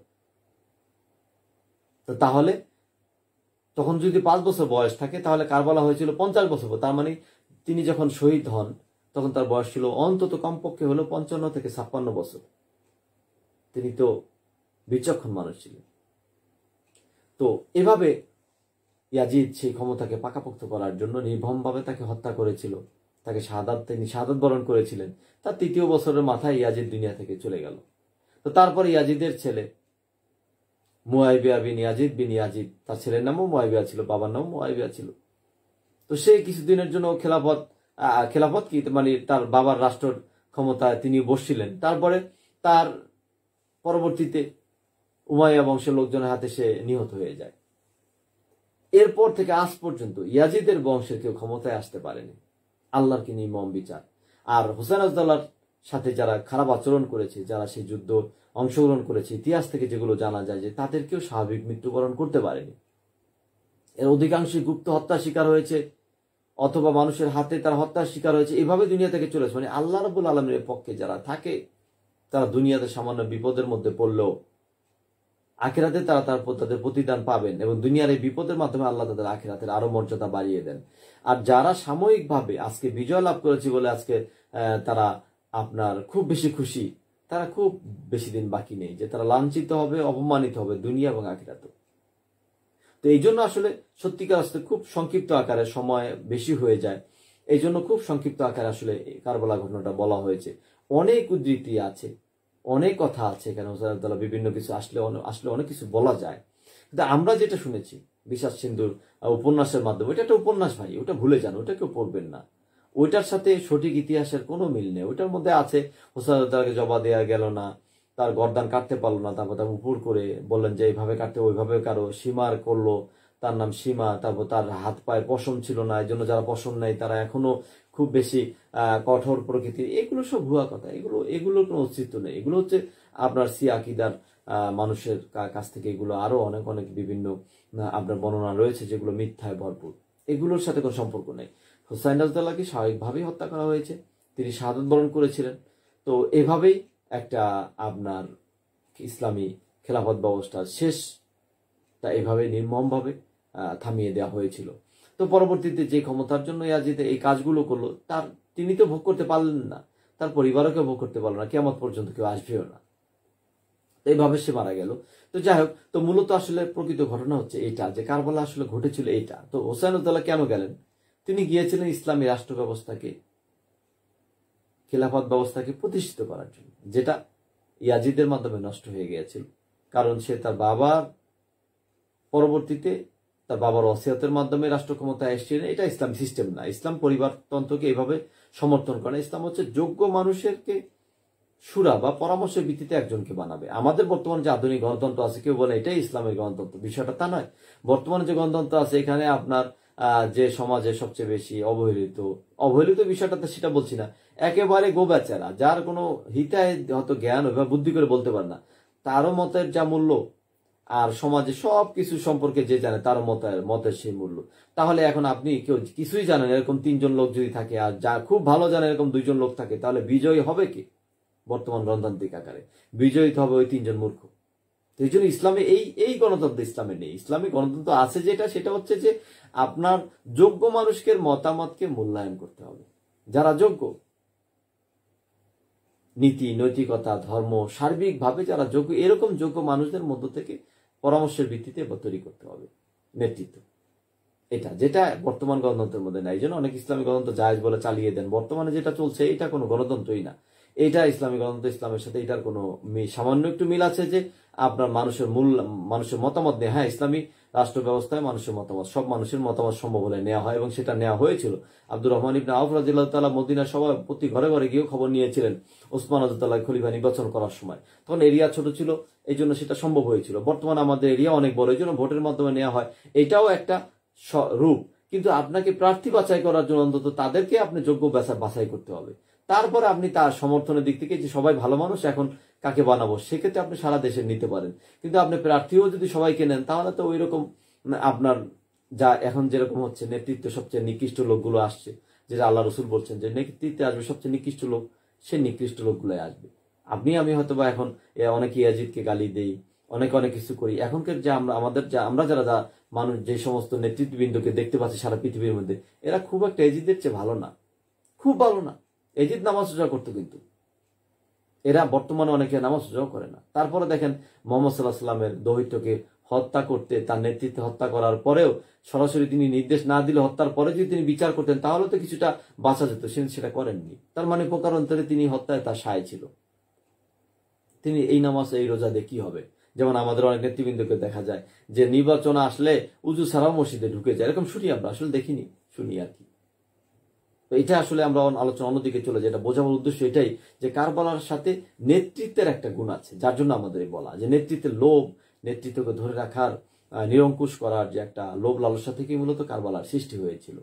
তো তাহলে তখন যদি পাঁচ বছর বয়স থাকে তাহলে কার বলা হয়েছিল পঞ্চাশ বছর তার মানে তিনি যখন শহীদ হন তখন তার বয়স ছিল অন্তত কমপক্ষে হলো পঞ্চান্ন থেকে ছাপ্পান্ন বছর তিনি তো বিচক্ষণ মানুষ ছিলেন তো এভাবে ইয়াজিদ সেই ক্ষমতাকে পাকাপোক্ত করার জন্য নির্ভমভাবে তাকে হত্যা করেছিল তাকে সাদাত তিনি সাদাত বরণ করেছিলেন তার তৃতীয় বছরের মাথায় ইয়াজিদ দুনিয়া থেকে চলে গেল তো তারপর ইয়াজিদের ছেলে মুয়াইবিয়া বিন ইয়াজিদ বিন ইয়াজিদ তার ছেলের নামও মুয়াইবিয়া ছিল বাবার নামও মুয়াইবিয়া ছিল তো সে কিছুদিনের জন্য খেলাফত খেলাফত কি মানে তার বাবার রাষ্ট্র ক্ষমতায় তিনি বসছিলেন তারপরে তার পরবর্তীতে উমাইয়া বংশের লোকজনের হাতে সে নিহত হয়ে যায় এরপর থেকে আজ পর্যন্ত ইয়াজিদের বংশে কেউ ক্ষমতায় আসতে পারেনি আল্লাহর নিয়ে মম বিচার আর হোসেন আজদাল্লার সাথে যারা খারাপ আচরণ করেছে যারা সেই যুদ্ধ অংশগ্রহণ করেছে ইতিহাস থেকে যেগুলো জানা যায় যে তাদেরকেও স্বাভাবিক মৃত্যুবরণ করতে পারেনি এর অধিকাংশই গুপ্ত হত্যা শিকার হয়েছে অথবা মানুষের হাতে তারা হত্যার শিকার হয়েছে এভাবে দুনিয়া থেকে চলেছে মানে আল্লাহ রবুল আলমের পক্ষে যারা থাকে তারা দুনিয়াতে সামান্য বিপদের মধ্যে পড়লেও আখেরাতে তারা তার তাদের প্রতিদান পাবেন এবং দুনিয়ার এই বিপদের মাধ্যমে আল্লাহ তাদের আখেরাতের আরো মর্যাদা বাড়িয়ে দেন আর যারা সাময়িকভাবে আজকে বিজয় লাভ করেছি বলে আজকে তারা আপনার খুব বেশি খুশি তারা খুব বেশি দিন বাকি নেই যে তারা লাঞ্ছিত হবে অপমানিত হবে দুনিয়া এবং আখিরাত তো এই জন্য আসলে সত্যিকার আসতে খুব সংক্ষিপ্ত আকারে সময় বেশি হয়ে যায় এই জন্য খুব সংক্ষিপ্ত আকারে আসলে কারবলা ঘটনাটা বলা হয়েছে অনেক উদ্ধৃতি আছে অনেক কথা আছে এখানে হোসাইন বিভিন্ন কিছু আসলে আসলে অনেক কিছু বলা যায় কিন্তু আমরা যেটা শুনেছি বিশ্বাস সিন্ধুর উপন্যাসের মাধ্যমে ওইটা একটা উপন্যাস ভাই ওটা ভুলে যান ওটা কেউ পড়বেন না ওইটার সাথে সঠিক ইতিহাসের কোনো মিল নেই ওইটার মধ্যে আছে হোসাদারকে জবা দেওয়া গেল না তার গরদান কাটতে পারলো না তারপর তার উপর করে বললেন যে এইভাবে কাটতে ওইভাবে কারো সীমার করলো তার নাম সীমা তারপর তার হাত পায়ে পশম ছিল না এই জন্য যারা পশম নেই তারা এখনো খুব বেশি কঠোর প্রকৃতির এগুলো সব ভুয়া কথা এগুলো এগুলোর কোনো অস্তিত্ব নেই এগুলো হচ্ছে আপনার সিয়াকিদার মানুষের কাছ থেকে এগুলো আরো অনেক অনেক বিভিন্ন আপনার বর্ণনা রয়েছে যেগুলো মিথ্যায় ভরপুর এগুলোর সাথে কোনো সম্পর্ক নেই হোসাইন রাজদালাকে স্বাভাবিকভাবেই হত্যা করা হয়েছে তিনি শাহাদ বরণ করেছিলেন তো এভাবেই একটা আপনার ইসলামী খেলাফত ব্যবস্থার শেষ তা এভাবে নির্মমভাবে থামিয়ে দেওয়া হয়েছিল তো পরবর্তীতে যে ক্ষমতার জন্য ইয়াজিদ এই কাজগুলো করলো তার তিনি তো ভোগ করতে পারলেন না তার পরিবারও কেউ ভোগ করতে পারলো না কেমন পর্যন্ত কেউ আসবেও না এইভাবে সে মারা গেল তো যাই হোক তো মূলত আসলে প্রকৃত ঘটনা হচ্ছে এটা যে কারবালা আসলে ঘটেছিল এটা তো হোসাইনুদ্দোল্লাহ কেন গেলেন তিনি গিয়েছিলেন ইসলামী রাষ্ট্র ব্যবস্থাকে খেলাফত ব্যবস্থাকে প্রতিষ্ঠিত করার জন্য যেটা ইয়াজিদের মাধ্যমে নষ্ট হয়ে গিয়েছিল কারণ সে তার বাবার পরবর্তীতে তার বাবার অসিয়াতের মাধ্যমে রাষ্ট্র ক্ষমতায় এসছে এটা ইসলাম সিস্টেম না ইসলাম পরিবারতন্ত্রকে এভাবে সমর্থন করে ইসলাম হচ্ছে যোগ্য মানুষেরকে সুরা বা পরামর্শের ভিত্তিতে একজনকে বানাবে আমাদের বর্তমানে যে আধুনিক গণতন্ত্র আছে কেউ বলে এটাই ইসলামের গণতন্ত্র বিষয়টা তা নয় বর্তমানে যে গণতন্ত্র আছে এখানে আপনার যে সমাজে সবচেয়ে বেশি অবহেলিত অবহেলিত বিষয়টা তো সেটা বলছি না একেবারে গোবেচারা যার কোনো হিতায় হয়তো জ্ঞান বা বুদ্ধি করে বলতে পারে না তারও মতের যা মূল্য আর সমাজে সব কিছু সম্পর্কে যে জানে তার মতের মতের সেই মূল্য তাহলে এখন আপনি কেউ কিছুই জানেন এরকম তিনজন লোক যদি থাকে আর যা খুব ভালো জানে এরকম দুইজন লোক থাকে তাহলে বিজয়ী হবে কি বর্তমান রন্ধান্তিক আকারে বিজয়িত হবে ওই তিনজন মূর্খ এই জন্য ইসলামে এই এই গণতন্ত্র ইসলামে নেই ইসলামী গণতন্ত্র আছে যেটা সেটা হচ্ছে যে আপনার যোগ্য মানুষকে মতামতকে মূল্যায়ন করতে হবে যারা যোগ্য নীতি নৈতিকতা ধর্ম সার্বিকভাবে যারা যোগ্য এরকম যোগ্য মানুষদের মধ্য থেকে পরামর্শের ভিত্তিতে তৈরি করতে হবে নেতৃত্ব এটা যেটা বর্তমান গণতন্ত্রের মধ্যে নাই জন্য অনেক ইসলামী গণতন্ত্র জায়জ বলে চালিয়ে দেন বর্তমানে যেটা চলছে এটা কোনো গণতন্ত্রই না এটা ইসলামী গ্রন্থ ইসলামের সাথে এটার কোনো সামান্য একটু মিল আছে যে আপনার মানুষের মূল মানুষের মতামত নেই হ্যাঁ ইসলামী রাষ্ট্র ব্যবস্থায় মানুষের মতামত সব মানুষের মতামত সম্ভব হলে নেওয়া হয় এবং সেটা নেওয়া হয়েছিল আব্দুর রহমান ইবনা আউফ তালা মদিনা সবার প্রতি ঘরে ঘরে গিয়েও খবর নিয়েছিলেন ওসমান আজতাল্লাহ খলিফা নির্বাচন করার সময় তখন এরিয়া ছোট ছিল এই জন্য সেটা সম্ভব হয়েছিল বর্তমানে আমাদের এরিয়া অনেক বড় এই জন্য ভোটের মাধ্যমে নেওয়া হয় এটাও একটা রূপ কিন্তু আপনাকে প্রার্থী বাছাই করার জন্য অন্তত তাদেরকে আপনি যোগ্য বাছাই করতে হবে তারপরে আপনি তার সমর্থনের দিক থেকে যে সবাই ভালো মানুষ এখন কাকে বানাবো সেক্ষেত্রে আপনি সারা দেশে নিতে পারেন কিন্তু আপনি প্রার্থীও যদি সবাইকে নেন তাহলে তো ওই রকম আপনার যা এখন যেরকম হচ্ছে নেতৃত্ব সবচেয়ে নিকৃষ্ট লোকগুলো আসছে যেটা আল্লাহ রসুল বলছেন যে নেতৃত্বে আসবে সবচেয়ে নিকৃষ্ট লোক সে নিকৃষ্ট লোকগুলোই আসবে আপনি আমি হয়তো বা এখন অনেকে ইয়াজিদকে গালি দেই অনেক অনেক কিছু করি এখনকার যে আমরা আমাদের যা আমরা যারা যা মানুষ যে সমস্ত নেতৃত্ববৃন্দকে দেখতে পাচ্ছি সারা পৃথিবীর মধ্যে এরা খুব একটা ইয়াজিদের চেয়ে ভালো না খুব ভালো না এজিদ নামাজ সোজা করতো কিন্তু এরা বর্তমানে অনেকে নামাজ সোজাও করে না তারপরে দেখেন মোহাম্মদ সাল্লাহ সাল্লামের দহিত্বকে হত্যা করতে তার নেতৃত্বে হত্যা করার পরেও সরাসরি তিনি নির্দেশ না দিলে হত্যার পরে যদি তিনি বিচার করতেন তাহলে তো কিছুটা বাঁচা যেত সে সেটা করেননি তার মানে প্রকারান্তরে তিনি হত্যায় তার সায় ছিল তিনি এই নামাজ এই রোজা দিয়ে কি হবে যেমন আমাদের অনেক নেতৃবৃন্দকে দেখা যায় যে নির্বাচন আসলে উজু সারা মসজিদে ঢুকে যায় এরকম শুনি আমরা আসলে দেখিনি শুনি আর কি তো এটা আসলে আমরা আলোচনা অন্যদিকে চলে যাই এটা বোঝাবার উদ্দেশ্য এটাই যে কারবালার সাথে নেতৃত্বের একটা গুণ আছে যার জন্য আমাদের বলা যে নেতৃত্বের লোভ নেতৃত্বকে ধরে রাখার নিরঙ্কুশ করার যে একটা লোভ লালসা থেকে মূলত কারবালার সৃষ্টি হয়েছিল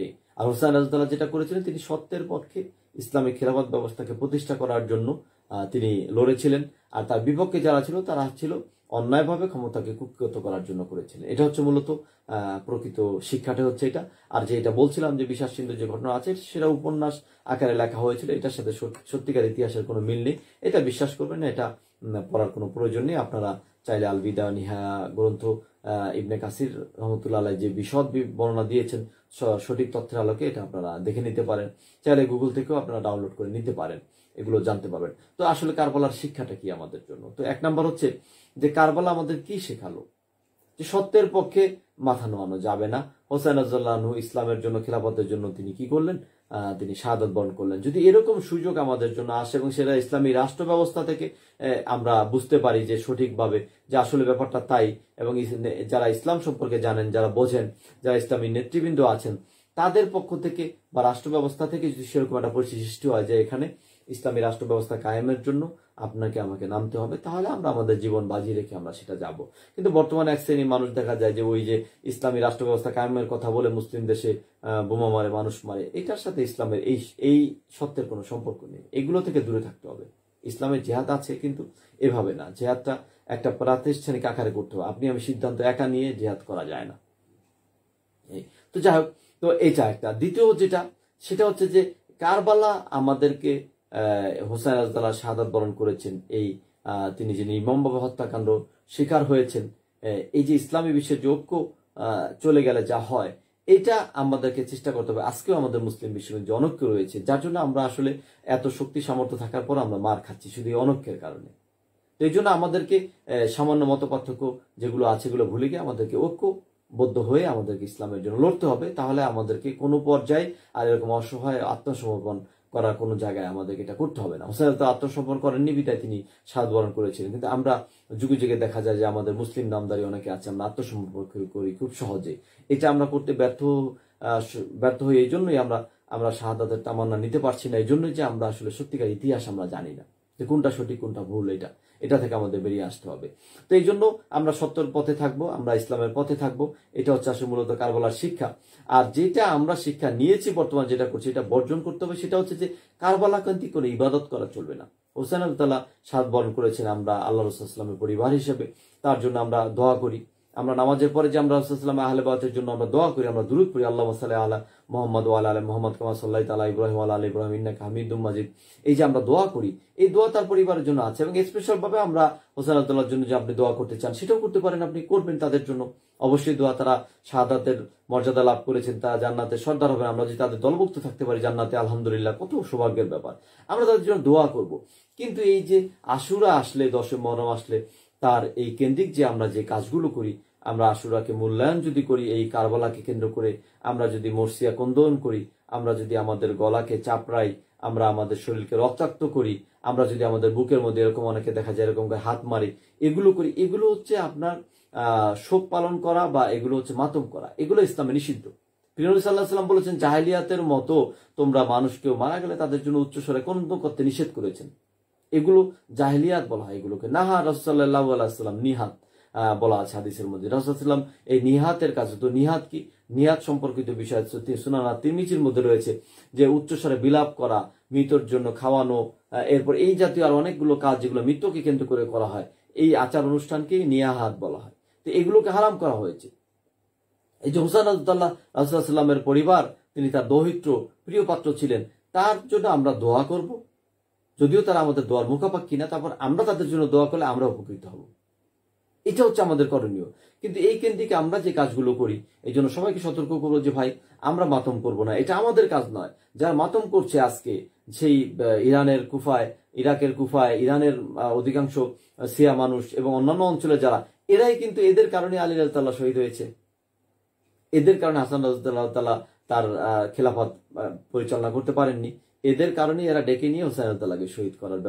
এই আর হোসেন রাজুদ্দাল্লাহ যেটা করেছিলেন তিনি সত্যের পক্ষে ইসলামিক খেলাফত ব্যবস্থাকে প্রতিষ্ঠা করার জন্য তিনি লড়েছিলেন আর তার বিপক্ষে যারা ছিল তারা ছিল অন্যায়ভাবে ক্ষমতাকে কুক্ষত করার জন্য করেছিলেন এটা হচ্ছে মূলত প্রকৃত শিক্ষাটা হচ্ছে এটা আর যে এটা বলছিলাম যে বিশ্বাস সিন্ধুর যে ঘটনা আছে সেটা উপন্যাস আকারে লেখা হয়েছিল এটার সাথে সত্যিকার ইতিহাসের কোনো মিল নেই এটা বিশ্বাস করবেন না এটা পড়ার কোনো প্রয়োজন নেই আপনারা চাইলে আলবিদা নিহা গ্রন্থ ইবনে কাসির রহমতুল্লাহ যে বিশদ বর্ণনা দিয়েছেন সঠিক তথ্যের আলোকে এটা আপনারা দেখে নিতে পারেন চাইলে গুগল থেকেও আপনারা ডাউনলোড করে নিতে পারেন এগুলো জানতে পারবেন তো আসলে কারবালার শিক্ষাটা কি আমাদের জন্য তো এক নম্বর হচ্ছে যে কারবালা আমাদের কি শেখালো যে সত্যের পক্ষে মাথা নোয়ানো যাবে না হোসেন আজ্লাহ ইসলামের জন্য খেলাফতের জন্য তিনি কি করলেন তিনি সাদত বন করলেন যদি এরকম সুযোগ আমাদের জন্য আসে এবং সেটা ইসলামী রাষ্ট্র ব্যবস্থা থেকে আমরা বুঝতে পারি যে সঠিকভাবে যে আসলে ব্যাপারটা তাই এবং যারা ইসলাম সম্পর্কে জানেন যারা বোঝেন যারা ইসলামী নেতৃবৃন্দ আছেন তাদের পক্ষ থেকে বা রাষ্ট্র ব্যবস্থা থেকে যদি সেরকম একটা পরিস্থিতি সৃষ্টি হয় যে এখানে ইসলামী রাষ্ট্র ব্যবস্থা কায়েমের জন্য আপনাকে আমাকে নামতে হবে তাহলে আমরা আমাদের জীবন বাজি রেখে আমরা সেটা যাব কিন্তু বর্তমানে এক শ্রেণীর মানুষ দেখা যায় যে ওই যে ইসলামী রাষ্ট্র ব্যবস্থা কায়েমের কথা বলে মুসলিম দেশে বোমা মারে মানুষ মারে এটার সাথে ইসলামের এই এই সত্যের কোনো সম্পর্ক নেই এগুলো থেকে দূরে থাকতে হবে ইসলামের জেহাদ আছে কিন্তু এভাবে না জেহাদটা একটা প্রাতিষ্ঠানিক আকারে করতে হবে আপনি আমি সিদ্ধান্ত একা নিয়ে জেহাদ করা যায় না তো যাই হোক তো এটা একটা দ্বিতীয় যেটা সেটা হচ্ছে যে কারবালা আমাদেরকে হোসাইন আজদাল্লাহ শাহাদ বরণ করেছেন এই তিনি যে নির্মমভাবে হত্যাকাণ্ড শিকার হয়েছেন এই যে ইসলামী বিশ্বের যোগ্য ঐক্য চলে গেলে যা হয় এটা আমাদেরকে চেষ্টা করতে হবে আজকেও আমাদের মুসলিম বিশ্বের যে রয়েছে যার জন্য আমরা আসলে এত শক্তি সামর্থ্য থাকার পর আমরা মার খাচ্ছি শুধু এই অনক্যের কারণে এই জন্য আমাদেরকে সামান্য মত পার্থক্য যেগুলো আছে এগুলো ভুলে গিয়ে আমাদেরকে ঐক্যবদ্ধ হয়ে আমাদেরকে ইসলামের জন্য লড়তে হবে তাহলে আমাদেরকে কোনো পর্যায়ে আর এরকম অসহায় আত্মসমর্পণ করার কোনো জায়গায় আমাদেরকে এটা করতে হবে না হোসেন তো আত্মসমর্পণ করেননি বিদায় তিনি সাধ বরণ করেছিলেন কিন্তু আমরা যুগে যুগে দেখা যায় যে আমাদের মুসলিম নামদারি অনেকে আছে আমরা আত্মসমর্পণ করি খুব সহজে এটা আমরা করতে ব্যর্থ ব্যর্থ হয়ে এই জন্যই আমরা আমরা শাহাদাতের তামান্না নিতে পারছি না এই জন্যই যে আমরা আসলে সত্যিকার ইতিহাস আমরা জানি না যে কোনটা সঠিক কোনটা ভুল এটা এটা থেকে আমাদের বেরিয়ে আসতে হবে তো এই জন্য আমরা সত্যর পথে থাকবো আমরা ইসলামের পথে থাকবো এটা হচ্ছে আসলে মূলত কারবলার শিক্ষা আর যেটা আমরা শিক্ষা নিয়েছি বর্তমান যেটা করছি এটা বর্জন করতে হবে সেটা হচ্ছে যে কারবালাকান্তি করে ইবাদত করা চলবে না হোসেন আল্লাহ সাত বরণ করেছেন আমরা আল্লাহ রসুলামের পরিবার হিসেবে তার জন্য আমরা দোয়া করি আমরা নামাজের পরে যে আমরা রসুলাম আহলে বাতের জন্য আমরা দোয়া করি আমরা দূর করি আল্লাহ সাল্লাহ আল্লাহ মোহাম্মদ ওয়াল আলহ মোহাম্মদ কামা সাল্লাহ তালা ইব্রাহিম আল্লাহ ইব্রাহিম ইন্নাক হামিদুম মাজিদ এই যে আমরা দোয়া করি এই দোয়া তার পরিবারের জন্য আছে এবং স্পেশাল ভাবে আমরা হোসেন আল্লাহর জন্য যে আপনি দোয়া করতে চান সেটাও করতে পারেন আপনি করবেন তাদের জন্য অবশ্যই দোয়া তারা শাহাদাতের মর্যাদা লাভ করেছেন তারা জান্নাতে সর্দার হবেন আমরা যদি তাদের দলভুক্ত থাকতে পারি জান্নাতে আলহামদুলিল্লাহ কত সৌভাগ্যের ব্যাপার আমরা তাদের জন্য দোয়া করব কিন্তু এই যে আশুরা আসলে দশম মহরম আসলে তার এই কেন্দ্রিক যে আমরা যে কাজগুলো করি আমরা আশুরাকে মূল্যায়ন যদি করি এই কারবালাকে কেন্দ্র করে আমরা যদি মর্সিয়া কন্দন করি আমরা যদি আমাদের গলাকে চাপড়াই আমরা আমাদের শরীরকে রক্তাক্ত করি আমরা যদি আমাদের বুকের মধ্যে এরকম অনেকে দেখা যায় এরকম করে হাত মারি এগুলো করি এগুলো হচ্ছে আপনার শোক পালন করা বা এগুলো হচ্ছে মাতম করা এগুলো ইসলামে নিষিদ্ধ প্রিয়নবী সাল্লাম বলেছেন জাহেলিয়াতের মতো তোমরা মানুষকেও মারা গেলে তাদের জন্য উচ্চস্বরে কোন করতে নিষেধ করেছেন এগুলো জাহিলিয়াত বলা হয় এগুলোকে নাহা রসল্লাহ আলাইসাল্লাম নিহাত বলা আছে হাদিসের মধ্যে রসাল্লাম এই নিহাতের কাছে তো নিহাত কি নিহাত সম্পর্কিত বিষয় সুনানা তিমিচির মধ্যে রয়েছে যে উচ্চস্বরে বিলাপ করা মৃতর জন্য খাওয়ানো এরপর এই জাতীয় আর অনেকগুলো কাজ যেগুলো মৃত্যুকে কেন্দ্র করে করা হয় এই আচার অনুষ্ঠানকে নিয়াহাত বলা হয় তো এগুলোকে হারাম করা হয়েছে এই যে হুসান আজদাল্লাহ রাসুল্লাহ পরিবার তিনি তার দৌহিত্র প্রিয় পাত্র ছিলেন তার জন্য আমরা দোয়া করব যদিও তারা আমাদের দোয়ার মুখাপাক কিনা তারপর আমরা তাদের জন্য দোয়া করলে আমরা উপকৃত হব এটা হচ্ছে আমাদের করণীয় কিন্তু এই কেন্দ্রিকে আমরা যে কাজগুলো করি এই জন্য সবাইকে সতর্ক করবো যে ভাই আমরা মাতম করব না এটা আমাদের কাজ নয় যারা মাতম করছে আজকে সেই ইরানের কুফায় ইরাকের কুফায় ইরানের অধিকাংশ সিয়া মানুষ এবং অন্যান্য অঞ্চলে যারা এরাই কিন্তু এদের কারণে আলী রাজতাল্লাহ শহীদ হয়েছে এদের কারণে হাসান রাজতাল্লাহ তার খেলাফত পরিচালনা করতে পারেননি এদের কারণে এরা ডেকে নিয়ে হোসেন আবদুল্লাহকে শহীদ করার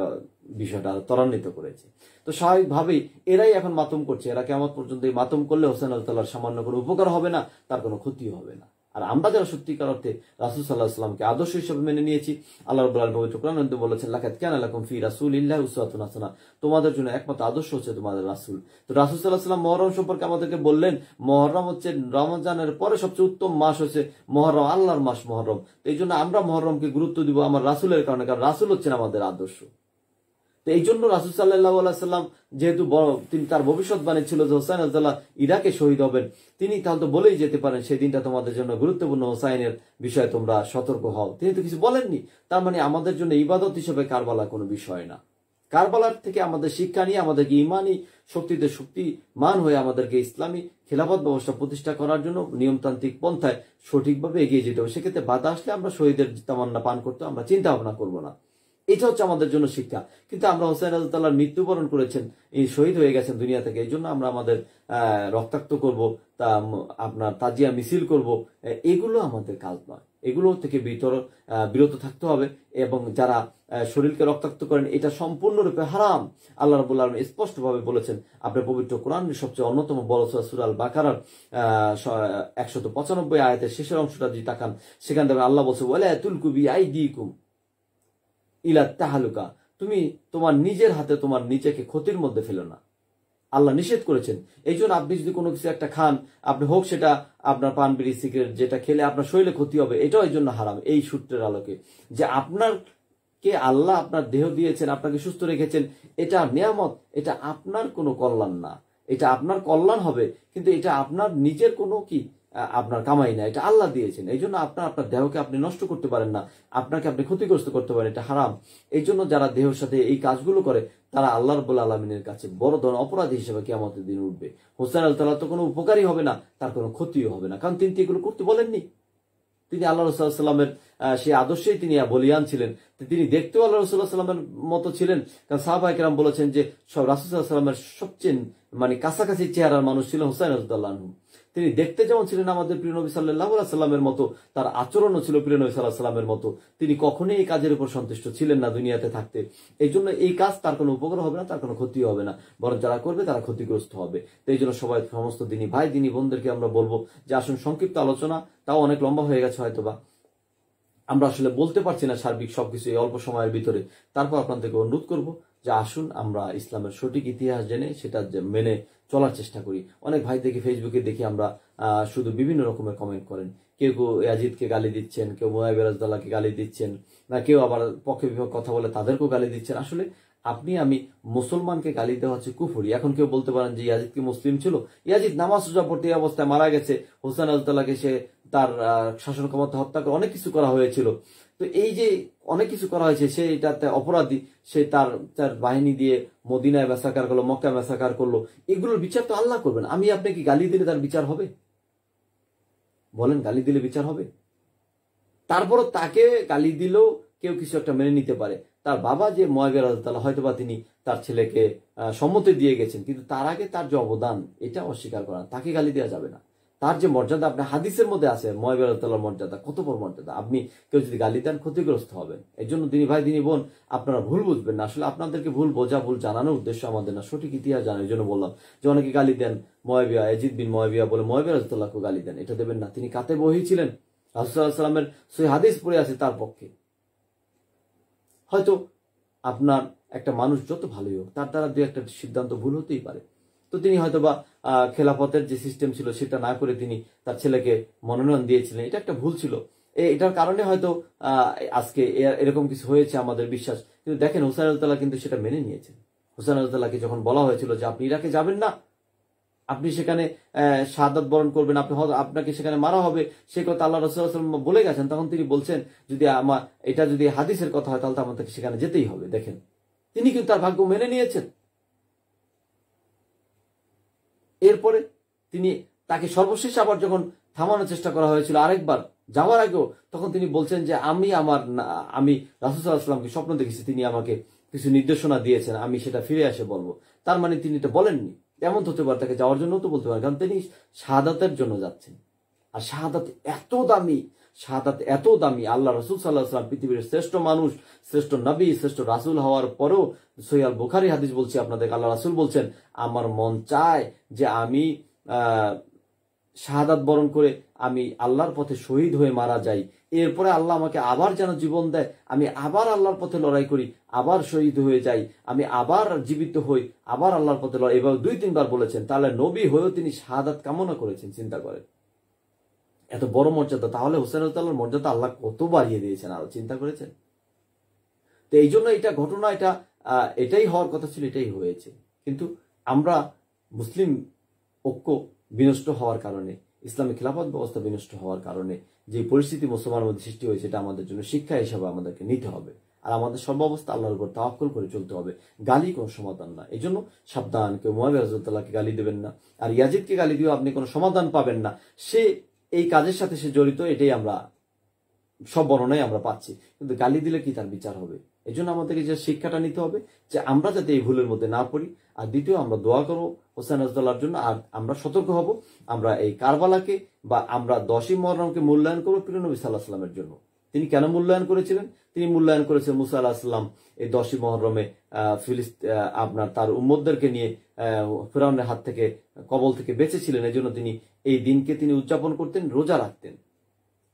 বিষয়টা ত্বরান্বিত করেছে তো স্বাভাবিকভাবেই এরাই এখন মাতম করছে এরা কেমন পর্যন্ত এই মাতম করলে হোসেন আলতালার সামান্য কোনো উপকার হবে না তার কোনো ক্ষতি হবে না আর আমরা যারা সত্যিকার অর্থে রাসুল সাল্লাহ আদর্শ হিসেবে মেনে নিয়েছি আল্লাহ রবাহ পবিত্র কোরআন বলেছেন লাকাত কেন আলাকুম ফি রাসুল ইল্লাহ উসাতুন হাসানা তোমাদের জন্য একমাত্র আদর্শ হচ্ছে তোমাদের রাসুল তো রাসুল সাল্লাহ সাল্লাম মহরম সম্পর্কে আমাদেরকে বললেন মহরম হচ্ছে রমজানের পরে সবচেয়ে উত্তম মাস হচ্ছে মহরম আল্লাহর মাস মহরম তো এই জন্য আমরা মহরমকে গুরুত্ব দিব আমার রাসুলের কারণে কারণ রাসুল হচ্ছেন আমাদের আদর্শ তো এই জন্য রাসুল সাল্লাহ সাল্লাম যেহেতু তিনি তার ভবিষ্যৎবাণী ছিল যে হোসাইন আজাল্লাহ ইরাকে শহীদ হবেন তিনি তাহলে বলেই যেতে পারেন সেই দিনটা তোমাদের জন্য গুরুত্বপূর্ণ হোসাইনের বিষয়ে তোমরা সতর্ক হও তিনি তো কিছু বলেননি তার মানে আমাদের জন্য ইবাদত হিসেবে কারবালা কোনো বিষয় না কারবালার থেকে আমাদের শিক্ষা নিয়ে আমাদেরকে ইমানই শক্তিতে শক্তি মান হয়ে আমাদেরকে ইসলামী খেলাফত ব্যবস্থা প্রতিষ্ঠা করার জন্য নিয়মতান্ত্রিক পন্থায় সঠিকভাবে এগিয়ে যেতে হবে সেক্ষেত্রে বাধা আসলে আমরা শহীদের তামান্না পান করতে আমরা চিন্তা ভাবনা করবো না এটা হচ্ছে আমাদের জন্য শিক্ষা কিন্তু আমরা হোসেন রাজতাল্লাহ মৃত্যুবরণ করেছেন শহীদ হয়ে গেছেন দুনিয়া থেকে এই জন্য আমরা আমাদের রক্তাক্ত করব তা আপনার তাজিয়া মিছিল করব এগুলো আমাদের কাজ নয় এগুলো থেকে বিতর বিরত থাকতে হবে এবং যারা শরীরকে রক্তাক্ত করেন এটা সম্পূর্ণরূপে হারাম আল্লাহ রবুল আলম স্পষ্টভাবে বলেছেন আপনার পবিত্র কোরআন সবচেয়ে অন্যতম বড় সুরাল বাকারার একশত পঁচানব্বই আয়তের শেষের অংশটা যদি তাকান সেখান থেকে আল্লাহ বলছে বলে তুলকুবি আই দি কুম ইলা তাহালুকা তুমি তোমার নিজের হাতে তোমার নিজেকে ক্ষতির মধ্যে ফেলো না আল্লাহ নিষেধ করেছেন এই জন্য আপনি যদি কোনো কিছু একটা খান আপনি হোক সেটা আপনার পান বিড়ি সিগারেট যেটা খেলে আপনার শরীরে ক্ষতি হবে এটাও এই জন্য হারাম এই সূত্রের আলোকে যে আপনার কে আল্লাহ আপনার দেহ দিয়েছেন আপনাকে সুস্থ রেখেছেন এটা নিয়ামত এটা আপনার কোনো কল্যাণ না এটা আপনার কল্যাণ হবে কিন্তু এটা আপনার নিজের কোনো কি আপনার কামাই না এটা আল্লাহ দিয়েছেন এই জন্য আপনার আপনার দেহকে আপনি নষ্ট করতে পারেন না আপনাকে আপনি ক্ষতিগ্রস্ত করতে পারেন এটা হারাম এই জন্য যারা দেহের সাথে এই কাজগুলো করে তারা আল্লাহ রবুল আলমিনের কাছে বড় ধরনের অপরাধী হিসেবে কেমন দিন উঠবে হোসেন আল তাল্লাহ তো কোনো উপকারই হবে না তার কোনো ক্ষতিও হবে না কারণ তিনি এগুলো করতে বলেননি তিনি আল্লাহ রসুল্লাহামের সেই আদর্শেই তিনি বলিয়ান ছিলেন তিনি দেখতেও আল্লাহ রসুল্লাহামের মতো ছিলেন কারণ সাহাবা একরাম বলেছেন যে সব রাসুল সাল্লামের সবচেয়ে মানে কাছাকাছি চেহারার মানুষ ছিল হোসাইন আজদাল্লাহ তিনি দেখতে যেমন ছিলেন আমাদের প্রিয় নবী সাল্লামের মতো তার আচরণও ছিল প্রিয় নবী সাল্লাহ সাল্লামের মতো তিনি কখনই এই কাজের উপর সন্তুষ্ট ছিলেন না দুনিয়াতে থাকতে এই জন্য এই কাজ তার কোনো উপকার হবে না তার কোনো ক্ষতি হবে না বরং যারা করবে তারা ক্ষতিগ্রস্ত হবে তো এই জন্য সবাই সমস্ত দিনী ভাই দিনী বোনদেরকে আমরা বলবো যে আসুন সংক্ষিপ্ত আলোচনা তাও অনেক লম্বা হয়ে গেছে হয়তোবা আমরা আসলে বলতে পারছি না সার্বিক সবকিছু এই অল্প সময়ের ভিতরে তারপর আপনাদেরকে অনুরোধ করবো যে আসুন আমরা ইসলামের সঠিক ইতিহাস জেনে সেটা মেনে চলার চেষ্টা করি অনেক ভাই দেখি ফেসবুকে দেখি আমরা শুধু বিভিন্ন রকমের কমেন্ট করেন কেউ কেউ ইয়াজিদকে গালি দিচ্ছেন কেউ মোয়াইব রাজদাল্লাহকে গালি দিচ্ছেন না কেউ আবার পক্ষে বিপক্ষ কথা বলে তাদেরকেও গালি দিচ্ছেন আসলে আপনি আমি মুসলমানকে গালি দেওয়া হচ্ছে কুফুরি এখন কেউ বলতে পারেন যে ইয়াজিদ কি মুসলিম ছিল ইয়াজিদ নামাজ সোজা পড়তে অবস্থায় মারা গেছে হোসেন আজতাল্লাহকে সে তার শাসন ক্ষমতা হত্যা করে অনেক কিছু করা হয়েছিল তো এই যে অনেক কিছু করা হয়েছে সে এটাতে অপরাধী সে তার তার বাহিনী দিয়ে মদিনায় ব্যাসাকার করলো মক্কা ব্যাসাকার করলো এগুলোর বিচার তো আল্লাহ করবেন আমি আপনাকে গালি দিলে তার বিচার হবে বলেন গালি দিলে বিচার হবে তারপর তাকে গালি দিলেও কেউ কিছু একটা মেনে নিতে পারে তার বাবা যে ময়াবের আল্লাহ বা তিনি তার ছেলেকে সম্মতি দিয়ে গেছেন কিন্তু তার আগে তার যে অবদান এটা অস্বীকার করা তাকে গালি দেওয়া যাবে না তার যে মর্যাদা আপনার হাদিসের মধ্যে আছে মহাবেলার মর্যাদা কত বড় মর্যাদা আপনি কেউ যদি গালি দেন ক্ষতিগ্রস্ত হবেন এই জন্য দিনী ভাই দিনী বোন আপনারা ভুল বুঝবেন না আসলে আপনাদেরকে ভুল বোঝা ভুল জানানোর উদ্দেশ্য আমাদের না সঠিক ইতিহাস জানার জন্য বললাম যে অনেকে গালি দেন ময়বিয়া এজিদ বিন ময়বিয়া বলে ময়বিরাজকে গালি দেন এটা দেবেন না তিনি কাতে বহি ছিলেন রাসুল্লাহামের সই হাদিস পড়ে আছে তার পক্ষে হয়তো আপনার একটা মানুষ যত ভালোই হোক তার দ্বারা দু একটা সিদ্ধান্ত ভুল হতেই পারে তো তিনি হয়তোবা খেলাফতের যে সিস্টেম ছিল সেটা না করে তিনি তার ছেলেকে মনোনয়ন দিয়েছিলেন এটা একটা ভুল ছিল এটার কারণে হয়তো আজকে এরকম কিছু হয়েছে আমাদের বিশ্বাস কিন্তু দেখেন হুসাইন তালা কিন্তু সেটা মেনে নিয়েছেন হুসাইন তালাকে যখন বলা হয়েছিল যে আপনি ইরাকে যাবেন না আপনি সেখানে সাদাত বরণ করবেন আপনি আপনাকে সেখানে মারা হবে সে কথা আল্লাহ রসুল্লাহাম বলে গেছেন তখন তিনি বলছেন যদি আমার এটা যদি হাদিসের কথা হয় তাহলে তো আমাদেরকে সেখানে যেতেই হবে দেখেন তিনি কিন্তু তার ভাগ্য মেনে নিয়েছেন এরপরে তিনি তাকে সর্বশেষ আবার যখন থামানোর চেষ্টা করা হয়েছিল আরেকবার যাওয়ার আগেও তখন তিনি বলছেন যে আমি আমার আমি রাসুসাল্লাহামকে স্বপ্ন দেখেছি তিনি আমাকে কিছু নির্দেশনা দিয়েছেন আমি সেটা ফিরে আসে বলবো তার মানে তিনি এটা বলেননি এমন হতে পারে তাকে যাওয়ার জন্য তো বলতে পারে কারণ তিনি শাহাদাতের জন্য যাচ্ছেন আর শাহাদাত এত দামি শাহাদাত এত দামি আল্লাহ রসুল সাল্লাহাম পৃথিবীর শ্রেষ্ঠ মানুষ শ্রেষ্ঠ নবী শ্রেষ্ঠ রাসুল হওয়ার পরও সৈয়াল বুখারি হাদিস বলছি আপনাদের আল্লাহ রাসুল বলছেন আমার মন চায় যে আমি শাহাদাত বরণ করে আমি আল্লাহর পথে শহীদ হয়ে মারা যাই এরপরে আল্লাহ আমাকে আবার যেন জীবন দেয় আমি আবার আল্লাহর পথে লড়াই করি আবার শহীদ হয়ে যাই আমি আবার জীবিত হই আবার আল্লাহর পথে লড়াই এভাবে দুই তিনবার বলেছেন তাহলে নবী হয়েও তিনি শাহাদাত কামনা করেছেন চিন্তা করেন এত বড় মর্যাদা তাহলে হোসেন আল্লাহর মর্যাদা আল্লাহ কত বাড়িয়ে দিয়েছেন আরো চিন্তা করেছেন তো এই জন্য এটা ঘটনা এটা এটাই হওয়ার কথা ছিল এটাই হয়েছে কিন্তু আমরা মুসলিম ঐক্য বিনষ্ট হওয়ার কারণে ইসলামী খিলাফত ব্যবস্থা বিনষ্ট হওয়ার কারণে যে পরিস্থিতি মুসলমানের মধ্যে সৃষ্টি হয়েছে এটা আমাদের জন্য শিক্ষা হিসাবে আমাদেরকে নিতে হবে আর আমাদের সর্বাবস্থা আল্লাহর উপর তাওয়াক্কুল করে চলতে হবে গালি কোনো সমাধান না এই জন্য সাবধান কেউ মোয়াবি হজরতাল্লাহকে গালি দেবেন না আর ইয়াজিদকে গালি দিয়েও আপনি কোনো সমাধান পাবেন না সে এই কাজের সাথে সে জড়িত এটাই আমরা সব বর্ণনায় আমরা পাচ্ছি কিন্তু গালি দিলে কি তার বিচার হবে এই জন্য আমাদেরকে যে শিক্ষাটা নিতে হবে যে আমরা যাতে এই ভুলের মধ্যে না পড়ি আর দ্বিতীয় আমরা দোয়া করবো হোসেন আজদাল্লার জন্য আর আমরা সতর্ক হব আমরা এই কারবালাকে বা আমরা দশই মহরমকে মূল্যায়ন করবো পিরনবী সাল্লাহ সাল্লামের জন্য তিনি কেন মূল্যায়ন করেছিলেন তিনি মূল্যায়ন করেছেন মুসা আল্লাহ আসলাম এই দশই মহরমে ফিলিস্ত আপনার তার উম্মদদেরকে নিয়ে ফেরাউনের হাত থেকে কবল থেকে বেঁচেছিলেন এই জন্য তিনি এই দিনকে তিনি উদযাপন করতেন রোজা রাখতেন